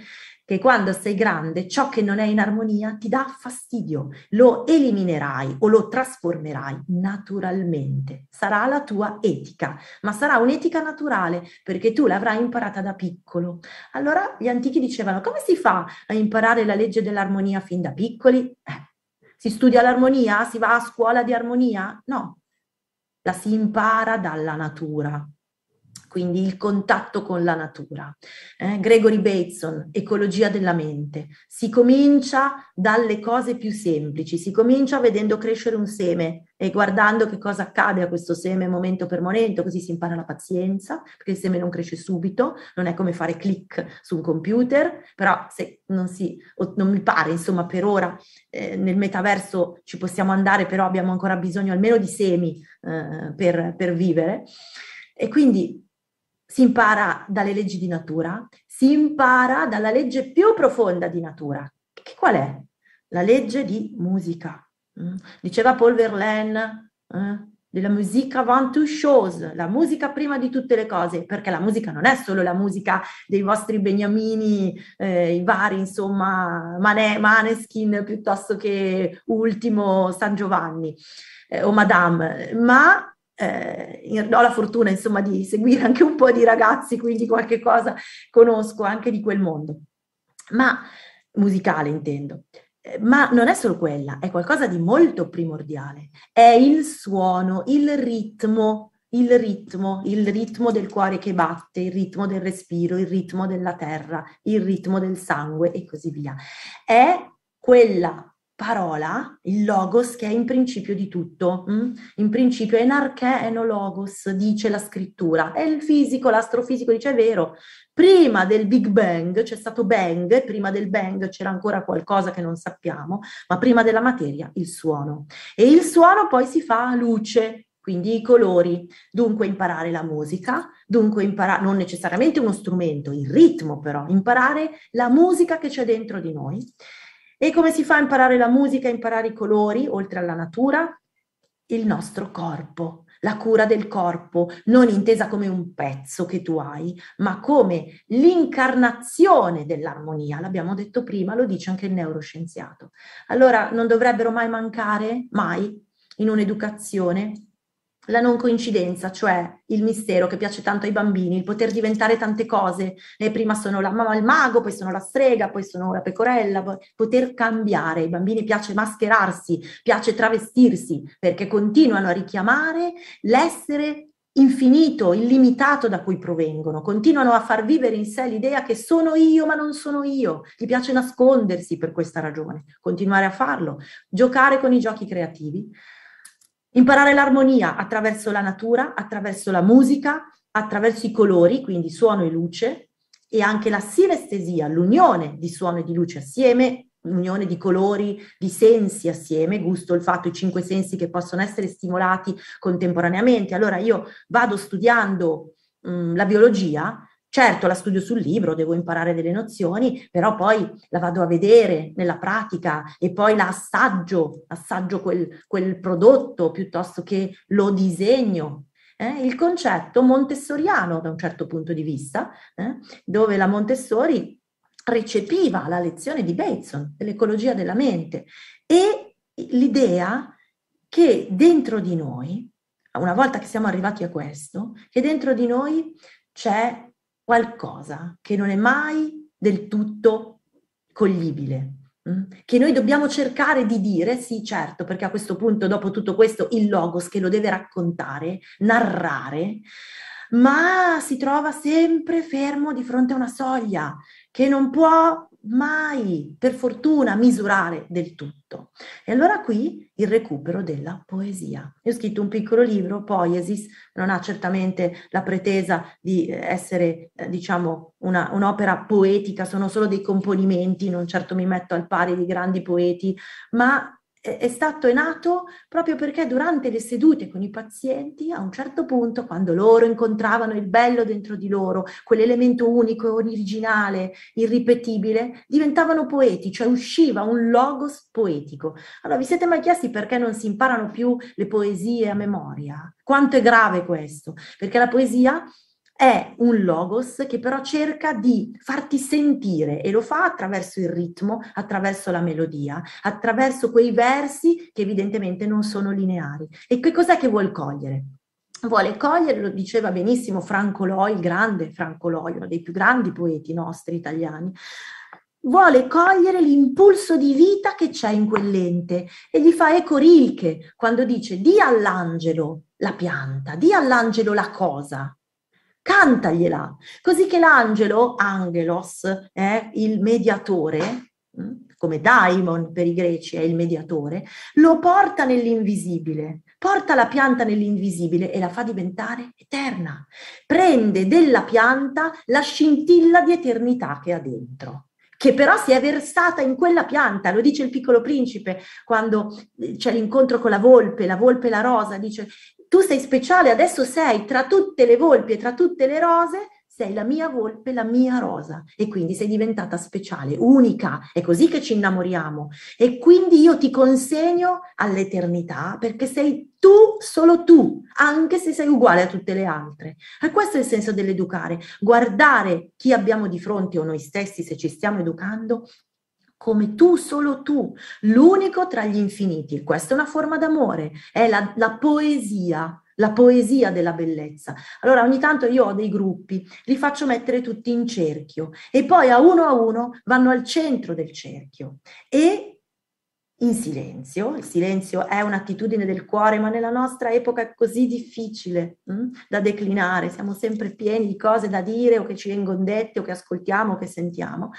che quando sei grande ciò che non è in armonia ti dà fastidio, lo eliminerai o lo trasformerai naturalmente. Sarà la tua etica, ma sarà un'etica naturale perché tu l'avrai imparata da piccolo. Allora gli antichi dicevano come si fa a imparare la legge dell'armonia fin da piccoli? Eh, si studia l'armonia? Si va a scuola di armonia? No, la si impara dalla natura quindi il contatto con la natura. Eh, Gregory Bateson, Ecologia della mente. Si comincia dalle cose più semplici, si comincia vedendo crescere un seme e guardando che cosa accade a questo seme momento per momento, così si impara la pazienza, perché il seme non cresce subito, non è come fare click su un computer, però se non, si, non mi pare, insomma, per ora eh, nel metaverso ci possiamo andare, però abbiamo ancora bisogno almeno di semi eh, per, per vivere. E quindi si impara dalle leggi di natura, si impara dalla legge più profonda di natura. Che qual è? La legge di musica. Mm? Diceva Paul Verlaine, eh? della musica avant tout chose, la musica prima di tutte le cose, perché la musica non è solo la musica dei vostri beniamini, eh, i vari, insomma, Mane, Maneskin piuttosto che Ultimo San Giovanni eh, o Madame, ma eh, ho la fortuna insomma di seguire anche un po' di ragazzi, quindi qualche cosa conosco anche di quel mondo, ma musicale intendo. Eh, ma non è solo quella, è qualcosa di molto primordiale, è il suono, il ritmo, il ritmo, il ritmo del cuore che batte, il ritmo del respiro, il ritmo della terra, il ritmo del sangue e così via. È quella parola, il logos, che è in principio di tutto. Mm? In principio è enarchè enologos, dice la scrittura. È il fisico, l'astrofisico dice è vero, prima del Big Bang c'è stato Bang, prima del Bang c'era ancora qualcosa che non sappiamo, ma prima della materia il suono. E il suono poi si fa luce, quindi i colori, dunque imparare la musica, dunque imparare non necessariamente uno strumento, il ritmo però, imparare la musica che c'è dentro di noi. E come si fa a imparare la musica, imparare i colori, oltre alla natura? Il nostro corpo, la cura del corpo, non intesa come un pezzo che tu hai, ma come l'incarnazione dell'armonia. L'abbiamo detto prima, lo dice anche il neuroscienziato. Allora non dovrebbero mai mancare, mai, in un'educazione la non coincidenza, cioè il mistero che piace tanto ai bambini, il poter diventare tante cose, eh, prima sono la mamma il mago, poi sono la strega, poi sono la pecorella, poter cambiare, I bambini piace mascherarsi, piace travestirsi, perché continuano a richiamare l'essere infinito, illimitato da cui provengono, continuano a far vivere in sé l'idea che sono io ma non sono io, gli piace nascondersi per questa ragione, continuare a farlo, giocare con i giochi creativi, Imparare l'armonia attraverso la natura, attraverso la musica, attraverso i colori, quindi suono e luce, e anche la sinestesia, l'unione di suono e di luce assieme, l'unione di colori, di sensi assieme, gusto, olfatto, i cinque sensi che possono essere stimolati contemporaneamente. Allora io vado studiando mh, mm, la biologia Certo, la studio sul libro, devo imparare delle nozioni, però poi la vado a vedere nella pratica e poi la assaggio, assaggio quel, quel prodotto piuttosto che lo disegno. Eh? Il concetto montessoriano da un certo punto di vista, eh? dove la Montessori recepiva la lezione di Bateson, dell'ecologia della mente, e l'idea che dentro di noi, una volta che siamo arrivati a questo, che dentro di noi c'è qualcosa che non è mai del tutto coglibile, mm? che noi dobbiamo cercare di dire, sì certo, perché a questo punto, dopo tutto questo, il logos che lo deve raccontare, narrare, ma si trova sempre fermo di fronte a una soglia che non può mai, per fortuna, misurare del tutto. E allora qui il recupero della poesia. Io ho scritto un piccolo libro, Poiesis, non ha certamente la pretesa di eh, essere, eh, diciamo, una, un'opera poetica, sono solo dei componimenti, non certo mi metto al pari di grandi poeti, ma è stato è nato proprio perché durante le sedute con i pazienti, a un certo punto, quando loro incontravano il bello dentro di loro, quell'elemento unico, originale, irripetibile, diventavano poeti, cioè usciva un logos poetico. Allora, vi siete mai chiesti perché non si imparano più le poesie a memoria? Quanto è grave questo? Perché la poesia è un logos che però cerca di farti sentire e lo fa attraverso il ritmo, attraverso la melodia, attraverso quei versi che evidentemente non sono lineari. E che cos'è che vuol cogliere? vuole cogliere, lo diceva benissimo Franco Loi, il grande Franco Loi, uno dei più grandi poeti nostri italiani, vuole cogliere l'impulso di vita che c'è in quell'ente e gli fa eco Rilke quando dice di all'angelo la pianta, di all'angelo la cosa, cantagliela, così che l'angelo, angelos, eh, il mediatore, mm, come daimon per i greci è il mediatore, lo porta nell'invisibile, porta la pianta nell'invisibile e la fa diventare eterna. Prende della pianta la scintilla di eternità che ha dentro che però si è versata in quella pianta, lo dice il piccolo principe quando eh, c'è l'incontro con la volpe, la volpe e la rosa, dice tu sei speciale, adesso sei tra tutte le volpi e tra tutte le rose, sei la mia volpe, la mia rosa e quindi sei diventata speciale, unica, è così che ci innamoriamo e quindi io ti consegno all'eternità perché sei tu, solo tu, anche se sei uguale a tutte le altre. E questo è il senso dell'educare, guardare chi abbiamo di fronte o noi stessi se ci stiamo educando come tu, solo tu, l'unico tra gli infiniti. Questa è una forma d'amore, è la, la poesia, la poesia della bellezza. Allora ogni tanto io ho dei gruppi, li faccio mettere tutti in cerchio e poi a uno a uno vanno al centro del cerchio e in silenzio, il silenzio è un'attitudine del cuore, ma nella nostra epoca è così difficile mh, mm, da declinare, siamo sempre pieni di cose da dire o che ci vengono dette o che ascoltiamo o che sentiamo.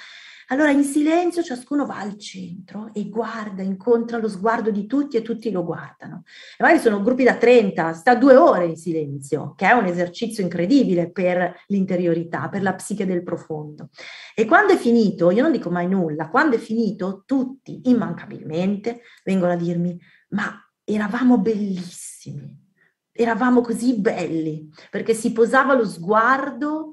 Allora in silenzio ciascuno va al centro e guarda, incontra lo sguardo di tutti e tutti lo guardano. E magari sono gruppi da 30, sta due ore in silenzio, che è un esercizio incredibile per l'interiorità, per la psiche del profondo. E quando è finito, io non dico mai nulla, quando è finito tutti immancabilmente vengono a dirmi, ma eravamo bellissimi, eravamo così belli, perché si posava lo sguardo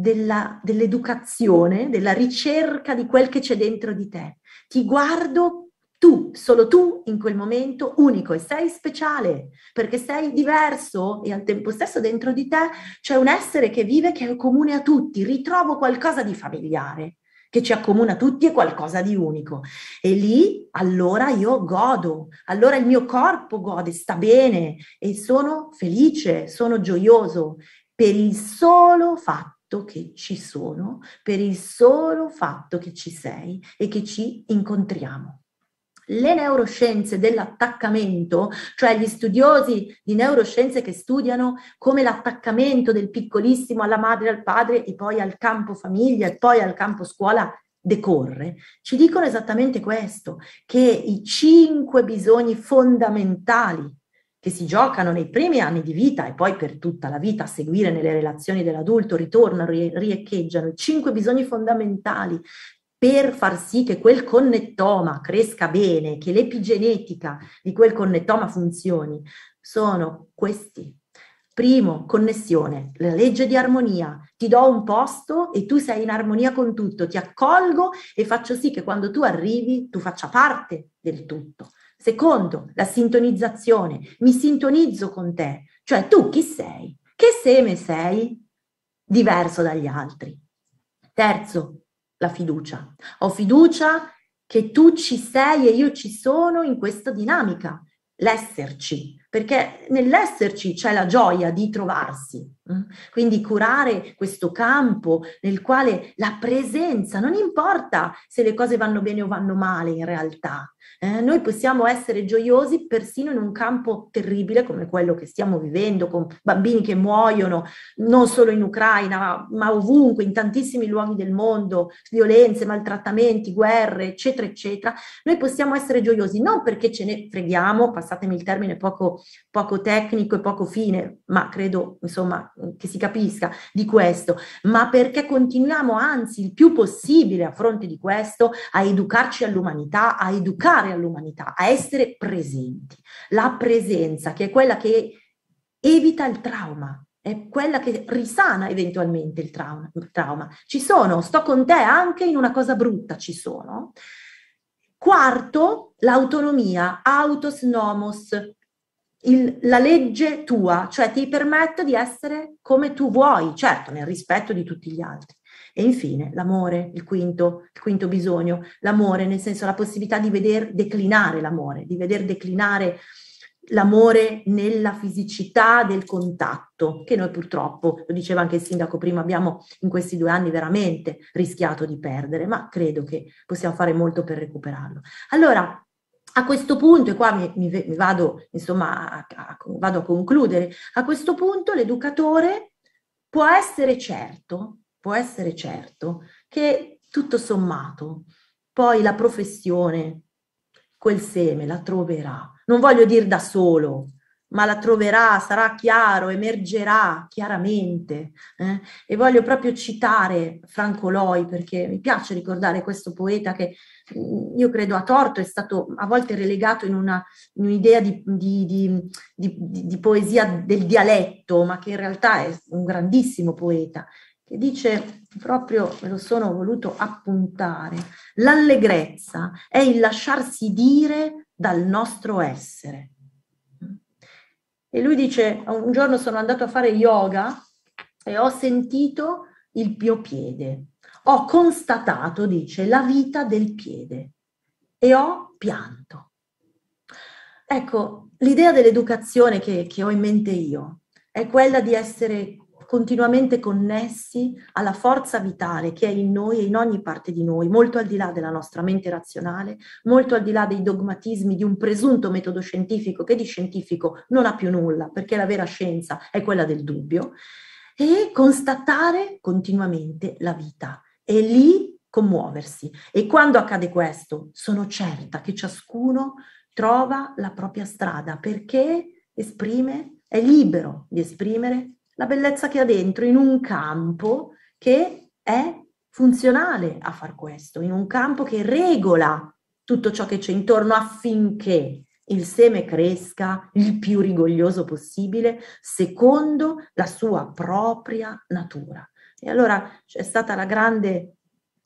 della, dell'educazione, della ricerca di quel che c'è dentro di te. Ti guardo tu, solo tu in quel momento, unico e sei speciale, perché sei diverso e al tempo stesso dentro di te c'è un essere che vive che è comune a tutti, ritrovo qualcosa di familiare che ci accomuna tutti è qualcosa di unico. E lì allora io godo, allora il mio corpo gode, sta bene e sono felice, sono gioioso per il solo fatto che ci sono, per il solo fatto che ci sei e che ci incontriamo. Le neuroscienze dell'attaccamento, cioè gli studiosi di neuroscienze che studiano come l'attaccamento del piccolissimo alla madre, al padre e poi al campo famiglia e poi al campo scuola decorre, ci dicono esattamente questo, che i cinque bisogni fondamentali che si giocano nei primi anni di vita e poi per tutta la vita a seguire nelle relazioni dell'adulto, ritornano, riecheggiano i cinque bisogni fondamentali per far sì che quel connettoma cresca bene, che l'epigenetica di quel connettoma funzioni, sono questi. Primo, connessione, la legge di armonia. Ti do un posto e tu sei in armonia con tutto, ti accolgo e faccio sì che quando tu arrivi tu faccia parte del tutto. Secondo, la sintonizzazione. Mi sintonizzo con te. Cioè tu chi sei? Che seme sei diverso dagli altri? Terzo, la fiducia. Ho fiducia che tu ci sei e io ci sono in questa dinamica. L'esserci, perché nell'esserci c'è la gioia di trovarsi. Eh? Quindi curare questo campo nel quale la presenza, non importa se le cose vanno bene o vanno male in realtà, eh, noi possiamo essere gioiosi persino in un campo terribile come quello che stiamo vivendo, con bambini che muoiono, non solo in Ucraina, ma, ma ovunque, in tantissimi luoghi del mondo, violenze, maltrattamenti, guerre, eccetera, eccetera. Noi possiamo essere gioiosi non perché ce ne freghiamo, passatemi il termine poco poco, tecnico e poco fine, ma credo insomma che si capisca di questo, ma perché continuiamo anzi il più possibile a fronte di questo a educarci all'umanità, a educare all'umanità, a essere presenti. La presenza che è quella che evita il trauma, è quella che risana eventualmente il trauma. trauma. Ci sono, sto con te anche in una cosa brutta, ci sono. Quarto, l'autonomia, autos nomos, il, la legge tua, cioè ti permette di essere come tu vuoi, certo nel rispetto di tutti gli altri. E infine l'amore, il quinto, il quinto bisogno, l'amore, nel senso la possibilità di veder declinare l'amore, di veder declinare l'amore nella fisicità del contatto, che noi purtroppo, lo diceva anche il sindaco prima, abbiamo in questi due anni veramente rischiato di perdere, ma credo che possiamo fare molto per recuperarlo. Allora, a questo punto, e qua mi, mi vado, insomma, a, a, vado a concludere, a questo punto l'educatore può essere certo, può essere certo che tutto sommato poi la professione, quel seme la troverà. Non voglio dire da solo, ma la troverà, sarà chiaro, emergerà chiaramente. Eh? E voglio proprio citare Franco Loi perché mi piace ricordare questo poeta che mm, io credo a torto è stato a volte relegato in, una, in un'idea di, di, di, di, poesia del dialetto, ma che in realtà è un grandissimo poeta, che dice proprio, me lo sono voluto appuntare, l'allegrezza è il lasciarsi dire dal nostro essere e lui dice, un giorno sono andato a fare yoga e ho sentito il mio piede. Ho constatato, dice, la vita del piede e ho pianto. Ecco, l'idea dell'educazione che, che ho in mente io è quella di essere continuamente connessi alla forza vitale che è in noi e in ogni parte di noi, molto al di là della nostra mente razionale, molto al di là dei dogmatismi di un presunto metodo scientifico che di scientifico non ha più nulla, perché la vera scienza è quella del dubbio, e constatare continuamente la vita. E lì commuoversi. E quando accade questo, sono certa che ciascuno trova la propria strada perché esprime, è libero di esprimere la bellezza che ha dentro in un campo che è funzionale a far questo, in un campo che regola tutto ciò che c'è intorno affinché il seme cresca il più rigoglioso possibile secondo la sua propria natura. E allora c'è stata la grande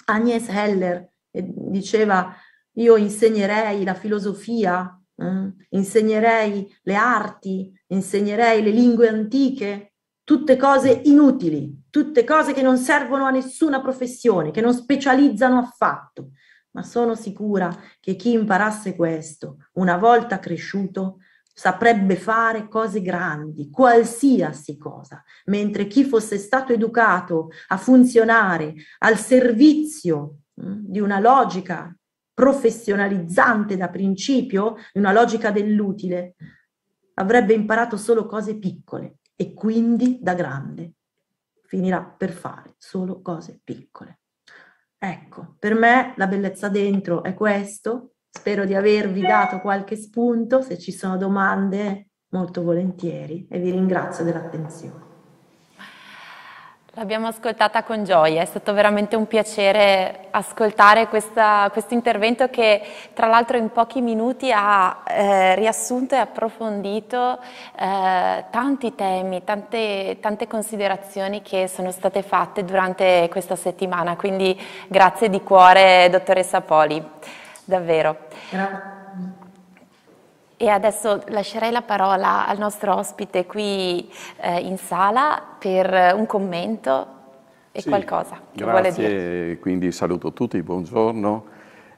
Agnes Heller che diceva io insegnerei la filosofia, eh? insegnerei le arti, insegnerei le lingue antiche tutte cose inutili, tutte cose che non servono a nessuna professione, che non specializzano affatto, ma sono sicura che chi imparasse questo, una volta cresciuto, saprebbe fare cose grandi, qualsiasi cosa, mentre chi fosse stato educato a funzionare al servizio mm, di una logica professionalizzante da principio, di una logica dell'utile, avrebbe imparato solo cose piccole, e quindi da grande finirà per fare solo cose piccole. Ecco, per me la bellezza dentro è questo. Spero di avervi dato qualche spunto, se ci sono domande molto volentieri e vi ringrazio dell'attenzione. L'abbiamo ascoltata con gioia, è stato veramente un piacere ascoltare questo intervento che tra l'altro in pochi minuti ha eh, riassunto e approfondito eh, tanti temi, tante, tante, considerazioni che sono state fatte durante questa settimana, quindi grazie di cuore dottoressa Poli, davvero. Grazie. E adesso lascerei la parola al nostro ospite qui eh, in sala per un commento e sì, qualcosa che grazie, vuole dire. Quindi saluto tutti, buongiorno.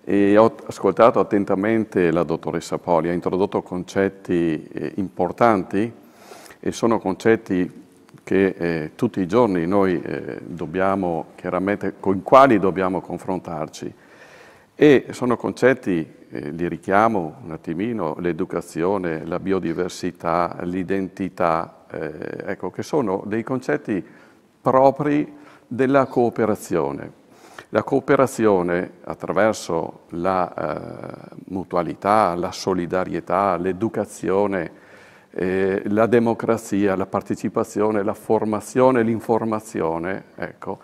E ho ascoltato attentamente la dottoressa Poli, ha introdotto concetti eh, importanti e sono concetti che eh, tutti i giorni noi eh, dobbiamo, chiaramente, con i quali dobbiamo confrontarci. E sono concetti eh, li richiamo un attimino, l'educazione, la biodiversità, l'identità, eh, ecco, che sono dei concetti propri della cooperazione. La cooperazione attraverso la eh, mutualità, la solidarietà, l'educazione, eh, la democrazia, la partecipazione, la formazione, l'informazione, ecco,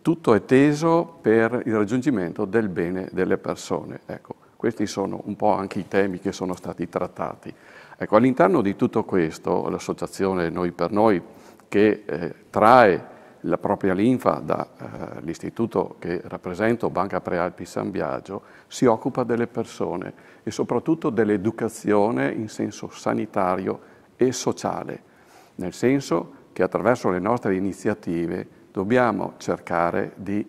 tutto è teso per il raggiungimento del bene delle persone. Ecco. Questi sono un po' anche i temi che sono stati trattati. Ecco, all'interno di tutto questo, l'associazione Noi per Noi, che eh, trae la propria linfa dall'istituto eh, che rappresento, Banca Prealpi San Biagio, si occupa delle persone e soprattutto dell'educazione in senso sanitario e sociale, nel senso che attraverso le nostre iniziative dobbiamo cercare di,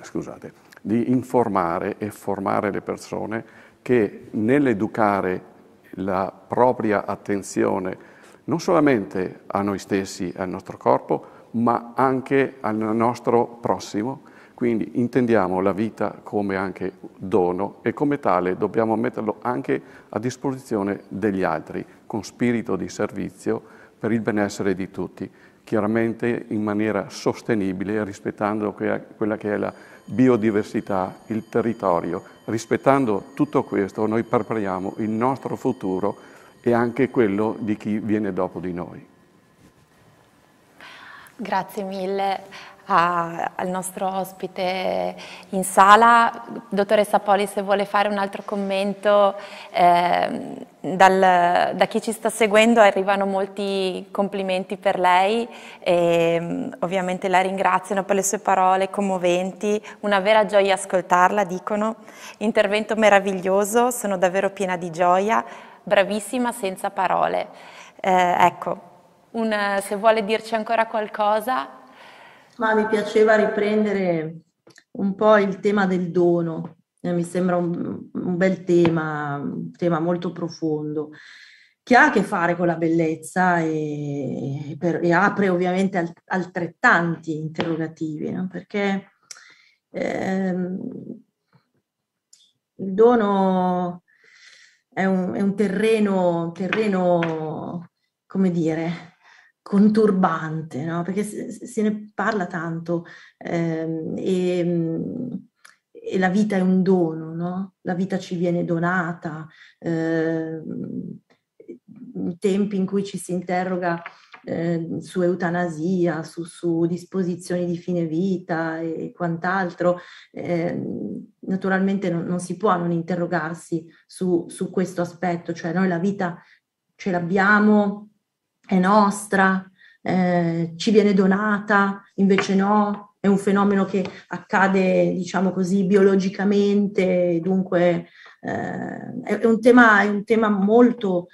scusate, di informare e formare le persone che nell'educare la propria attenzione non solamente a noi stessi, al nostro corpo, ma anche al nostro prossimo. Quindi intendiamo la vita come anche dono e come tale dobbiamo metterlo anche a disposizione degli altri, con spirito di servizio per il benessere di tutti, chiaramente in maniera sostenibile, rispettando quella che è la biodiversità, il territorio. Rispettando tutto questo noi prepariamo il nostro futuro e anche quello di chi viene dopo di noi. Grazie mille a, ah, al nostro ospite in sala. Dottoressa Poli, se vuole fare un altro commento. Eh, dal, da chi ci sta seguendo arrivano molti complimenti per lei e mm, ovviamente la ringraziano per le sue parole commoventi, una vera gioia ascoltarla, dicono, intervento meraviglioso, sono davvero piena di gioia, bravissima senza parole. Eh, ecco, un, se vuole dirci ancora qualcosa. Ma mi piaceva riprendere un po' il tema del dono, eh, mi sembra un, un bel tema, un tema molto profondo che ha a che fare con la bellezza e, e, per, e apre ovviamente altrettanti interrogativi, no? perché ehm, il dono è un, è un terreno, terreno, come dire, conturbante, no? perché se, se, ne parla tanto ehm, e e la vita è un dono, no? La vita ci viene donata. Eh, in tempi in cui ci si interroga eh, su eutanasia, su, su, disposizioni di fine vita e, quant'altro, eh, naturalmente non, non, si può non interrogarsi su, su, questo aspetto, cioè noi la vita ce l'abbiamo, è nostra, eh, ci viene donata, invece no, è un fenomeno che accade, diciamo così, biologicamente, dunque eh, è, un tema, è, un tema, molto,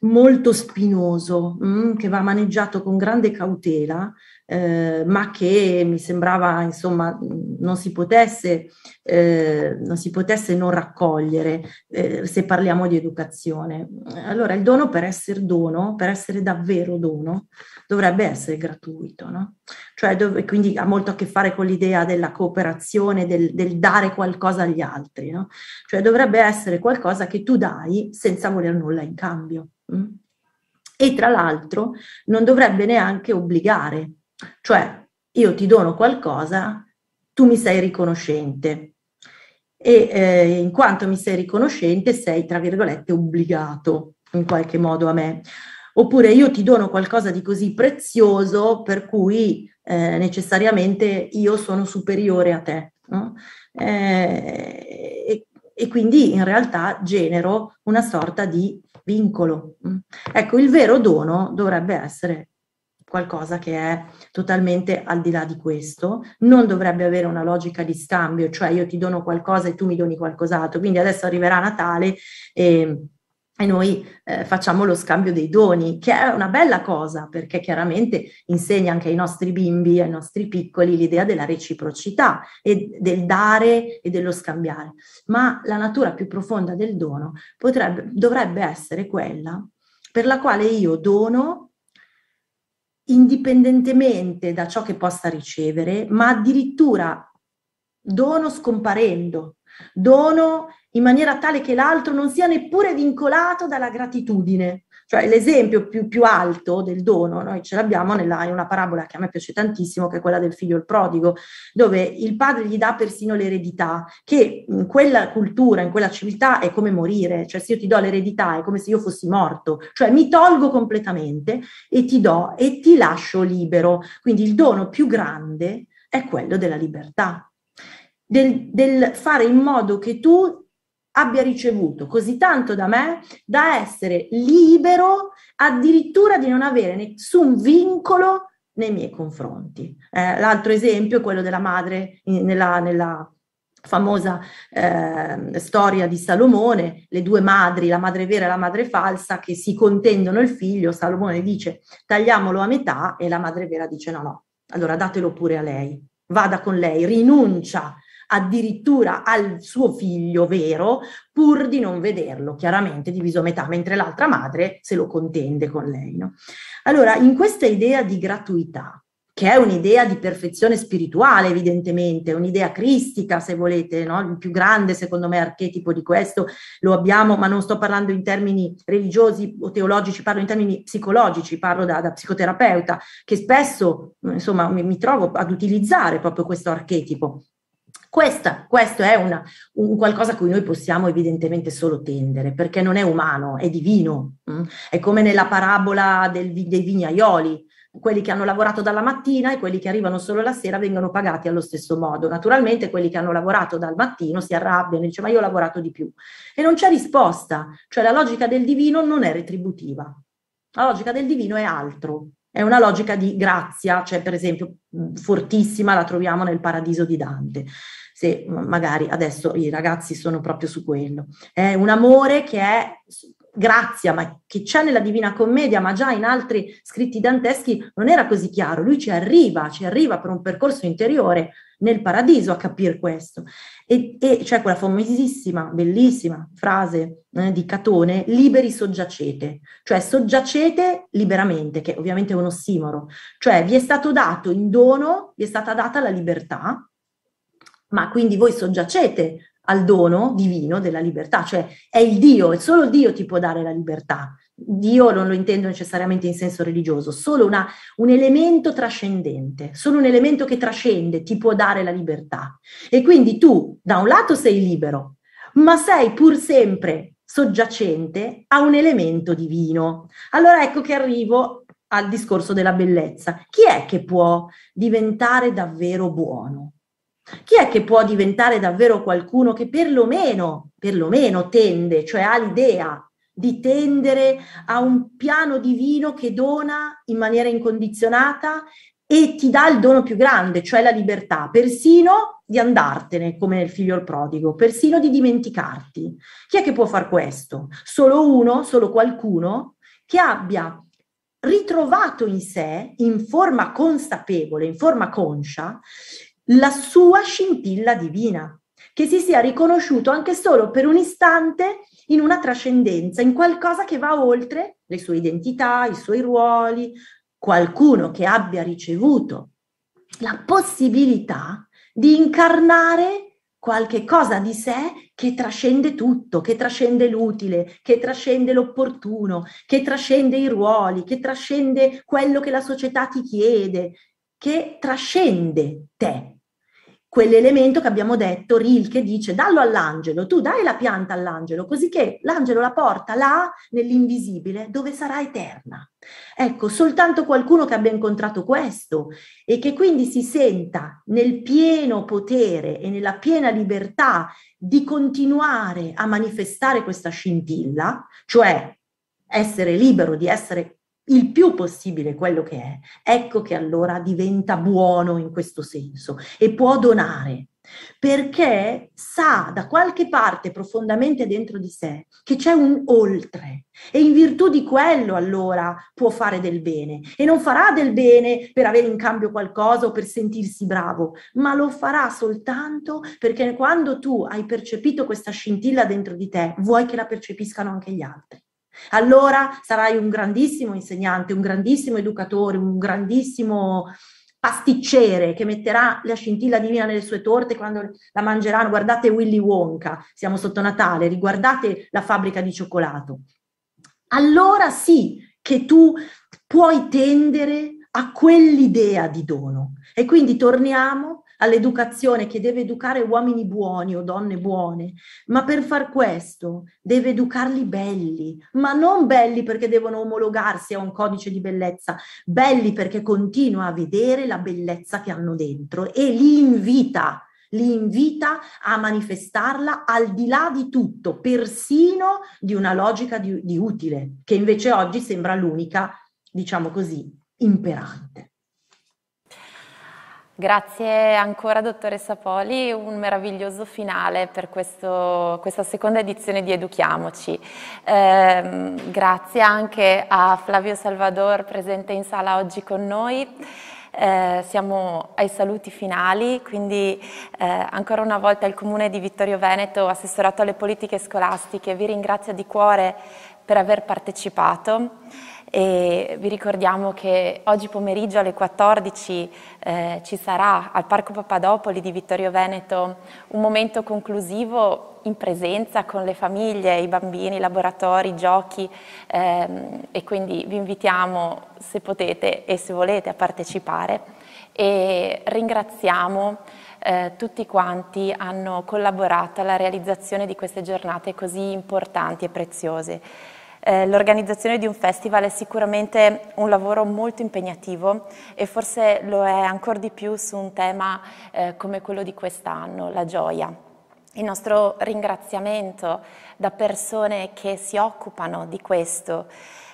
molto spinoso, mh, mm, che va maneggiato con grande cautela, eh, ma che mi sembrava insomma non si potesse, eh, non, si potesse non, raccogliere eh, se parliamo di educazione. Allora il dono per essere dono, per essere davvero dono, dovrebbe essere gratuito, no? Cioè, dov- quindi ha molto a che fare con l'idea della cooperazione, del, del dare qualcosa agli altri, no? Cioè dovrebbe essere qualcosa che tu dai senza voler nulla in cambio. Mh? Mm? E tra l'altro non dovrebbe neanche obbligare, cioè io ti dono qualcosa, tu mi sei riconoscente, e eh, in quanto mi sei riconoscente sei, tra virgolette, obbligato in qualche modo a me oppure io ti dono qualcosa di così prezioso per cui eh, necessariamente io sono superiore a te. No? Eh, e, e quindi in realtà genero una sorta di vincolo. Ecco, il vero dono dovrebbe essere qualcosa che è totalmente al di là di questo, non dovrebbe avere una logica di scambio, cioè io ti dono qualcosa e tu mi doni qualcos'altro, quindi adesso arriverà Natale e e noi eh, facciamo lo scambio dei doni, che è una bella cosa perché chiaramente insegna anche ai nostri bimbi, ai nostri piccoli l'idea della reciprocità e del dare e dello scambiare, ma la natura più profonda del dono potrebbe, dovrebbe essere quella per la quale io dono indipendentemente da ciò che possa ricevere, ma addirittura dono scomparendo, Dono in maniera tale che l'altro non sia neppure vincolato dalla gratitudine. Cioè l'esempio più, più alto del dono, noi ce l'abbiamo nella, in una parabola che a me piace tantissimo, che è quella del figlio il prodigo, dove il padre gli dà persino l'eredità, che in quella cultura, in quella civiltà è come morire, cioè se io ti do l'eredità è come se io fossi morto, cioè mi tolgo completamente e ti do e ti lascio libero. Quindi il dono più grande è quello della libertà del, del fare in modo che tu abbia ricevuto così tanto da me da essere libero addirittura di non avere nessun vincolo nei miei confronti. Eh, l'altro esempio è quello della madre nella, nella famosa eh, storia di Salomone, le due madri, la madre vera e la madre falsa, che si contendono il figlio, Salomone dice tagliamolo a metà e la madre vera dice no, no, allora datelo pure a lei, vada con lei, rinuncia addirittura al suo figlio vero, pur di non vederlo chiaramente diviso a metà, mentre l'altra madre se lo contende con lei. No? Allora, in questa idea di gratuità, che è un'idea di perfezione spirituale, evidentemente, un'idea cristica, se volete, no? il più grande, secondo me, archetipo di questo lo abbiamo, ma non sto parlando in termini religiosi o teologici, parlo in termini psicologici, parlo da, da psicoterapeuta, che spesso, insomma, mi, mi trovo ad utilizzare proprio questo archetipo questa, questo è una, un qualcosa a cui noi possiamo evidentemente solo tendere, perché non è umano, è divino. Mm? È come nella parabola del, dei vignaioli, quelli che hanno lavorato dalla mattina e quelli che arrivano solo la sera vengono pagati allo stesso modo. Naturalmente quelli che hanno lavorato dal mattino si arrabbiano e dicono ma io ho lavorato di più. E non c'è risposta, cioè la logica del divino non è retributiva. La logica del divino è altro, è una logica di grazia, cioè per esempio mm, fortissima la troviamo nel paradiso di Dante se magari adesso i ragazzi sono proprio su quello. È un amore che è grazia, ma che c'è nella Divina Commedia, ma già in altri scritti danteschi non era così chiaro. Lui ci arriva, ci arriva per un percorso interiore nel paradiso a capire questo. E, e c'è quella famosissima, bellissima frase eh, di Catone, liberi soggiacete, cioè soggiacete liberamente, che ovviamente è un ossimoro, cioè vi è stato dato in dono, vi è stata data la libertà, ma quindi voi soggiacete al dono divino della libertà, cioè è il Dio, è solo Dio ti può dare la libertà. Dio non lo intendo necessariamente in senso religioso, solo una, un elemento trascendente, solo un elemento che trascende ti può dare la libertà. E quindi tu, da un lato, sei libero, ma sei pur sempre soggiacente a un elemento divino. Allora ecco che arrivo al discorso della bellezza. Chi è che può diventare davvero buono? Chi è che può diventare davvero qualcuno che perlomeno, perlomeno tende, cioè ha l'idea di tendere a un piano divino che dona in maniera incondizionata e ti dà il dono più grande, cioè la libertà, persino di andartene come nel figlio prodigo, persino di dimenticarti. Chi è che può far questo? Solo uno, solo qualcuno che abbia ritrovato in sé, in forma consapevole, in forma conscia, la sua scintilla divina, che si sia riconosciuto anche solo per un istante in una trascendenza, in qualcosa che va oltre le sue identità, i suoi ruoli, qualcuno che abbia ricevuto la possibilità di incarnare qualche cosa di sé che trascende tutto, che trascende l'utile, che trascende l'opportuno, che trascende i ruoli, che trascende quello che la società ti chiede che trascende te. Quell'elemento che abbiamo detto, Rilke dice, dallo all'angelo, tu dai la pianta all'angelo, così che l'angelo la porta là nell'invisibile, dove sarà eterna. Ecco, soltanto qualcuno che abbia incontrato questo e che quindi si senta nel pieno potere e nella piena libertà di continuare a manifestare questa scintilla, cioè essere libero di essere il più possibile quello che è, ecco che allora diventa buono in questo senso e può donare, perché sa da qualche parte profondamente dentro di sé che c'è un oltre e in virtù di quello allora può fare del bene e non farà del bene per avere in cambio qualcosa o per sentirsi bravo, ma lo farà soltanto perché quando tu hai percepito questa scintilla dentro di te, vuoi che la percepiscano anche gli altri. Allora sarai un grandissimo insegnante, un grandissimo educatore, un grandissimo pasticcere che metterà la scintilla divina nelle sue torte quando la mangeranno. Guardate Willy Wonka, siamo sotto Natale, riguardate la fabbrica di cioccolato. Allora sì che tu puoi tendere a quell'idea di dono. E quindi torniamo all'educazione che deve educare uomini buoni o donne buone, ma per far questo deve educarli belli, ma non belli perché devono omologarsi a un codice di bellezza, belli perché continua a vedere la bellezza che hanno dentro e li invita li invita a manifestarla al di là di tutto, persino di una logica di, di utile, che invece oggi sembra l'unica, diciamo così, imperante. Grazie ancora dottoressa Poli, un meraviglioso finale per questo, questa seconda edizione di Educhiamoci. Eh, grazie anche a Flavio Salvador presente in sala oggi con noi. Eh, siamo ai saluti finali, quindi eh, ancora una volta il Comune di Vittorio Veneto, assessorato alle politiche scolastiche, vi ringrazia di cuore per aver partecipato e vi ricordiamo che oggi pomeriggio alle 14 eh, ci sarà al Parco Papadopoli di Vittorio Veneto un momento conclusivo in presenza con le famiglie, i bambini, i laboratori, i giochi ehm, e quindi vi invitiamo se potete e se volete a partecipare e ringraziamo eh, tutti quanti hanno collaborato alla realizzazione di queste giornate così importanti e preziose. Eh, l'organizzazione di un festival è sicuramente un lavoro molto impegnativo e forse lo è ancora di più su un tema eh, come quello di quest'anno, la gioia. Il nostro ringraziamento da persone che si occupano di questo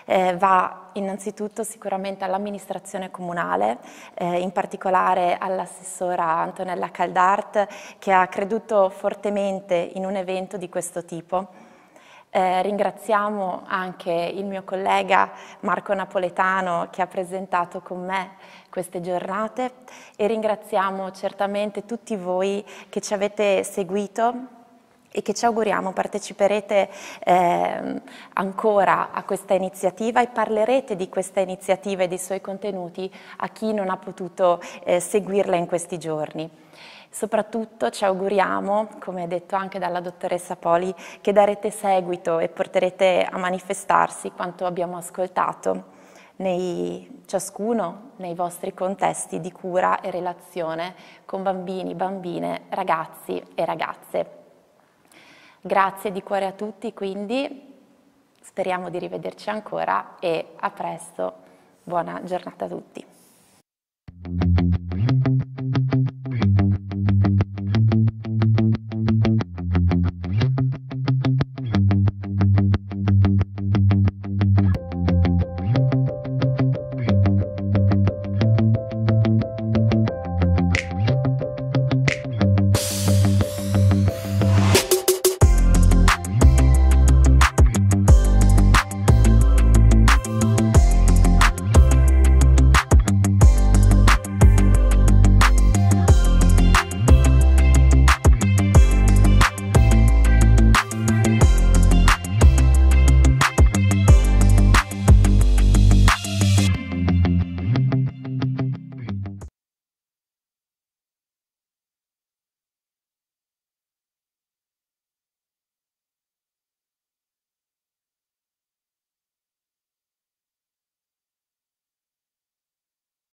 eh, va innanzitutto sicuramente all'amministrazione comunale, eh, in particolare all'assessora Antonella Caldart che ha creduto fortemente in un evento di questo tipo eh, ringraziamo anche il mio collega Marco Napoletano che ha presentato con me queste giornate e ringraziamo certamente tutti voi che ci avete seguito e che ci auguriamo parteciperete eh, ancora a questa iniziativa e parlerete di questa iniziativa e dei suoi contenuti a chi non ha potuto eh, seguirla in questi giorni. Soprattutto ci auguriamo, come detto anche dalla dottoressa Poli, che darete seguito e porterete a manifestarsi quanto abbiamo ascoltato nei, ciascuno nei vostri contesti di cura e relazione con bambini, bambine, ragazzi e ragazze. Grazie di cuore a tutti, quindi speriamo di rivederci ancora e a presto. Buona giornata a tutti.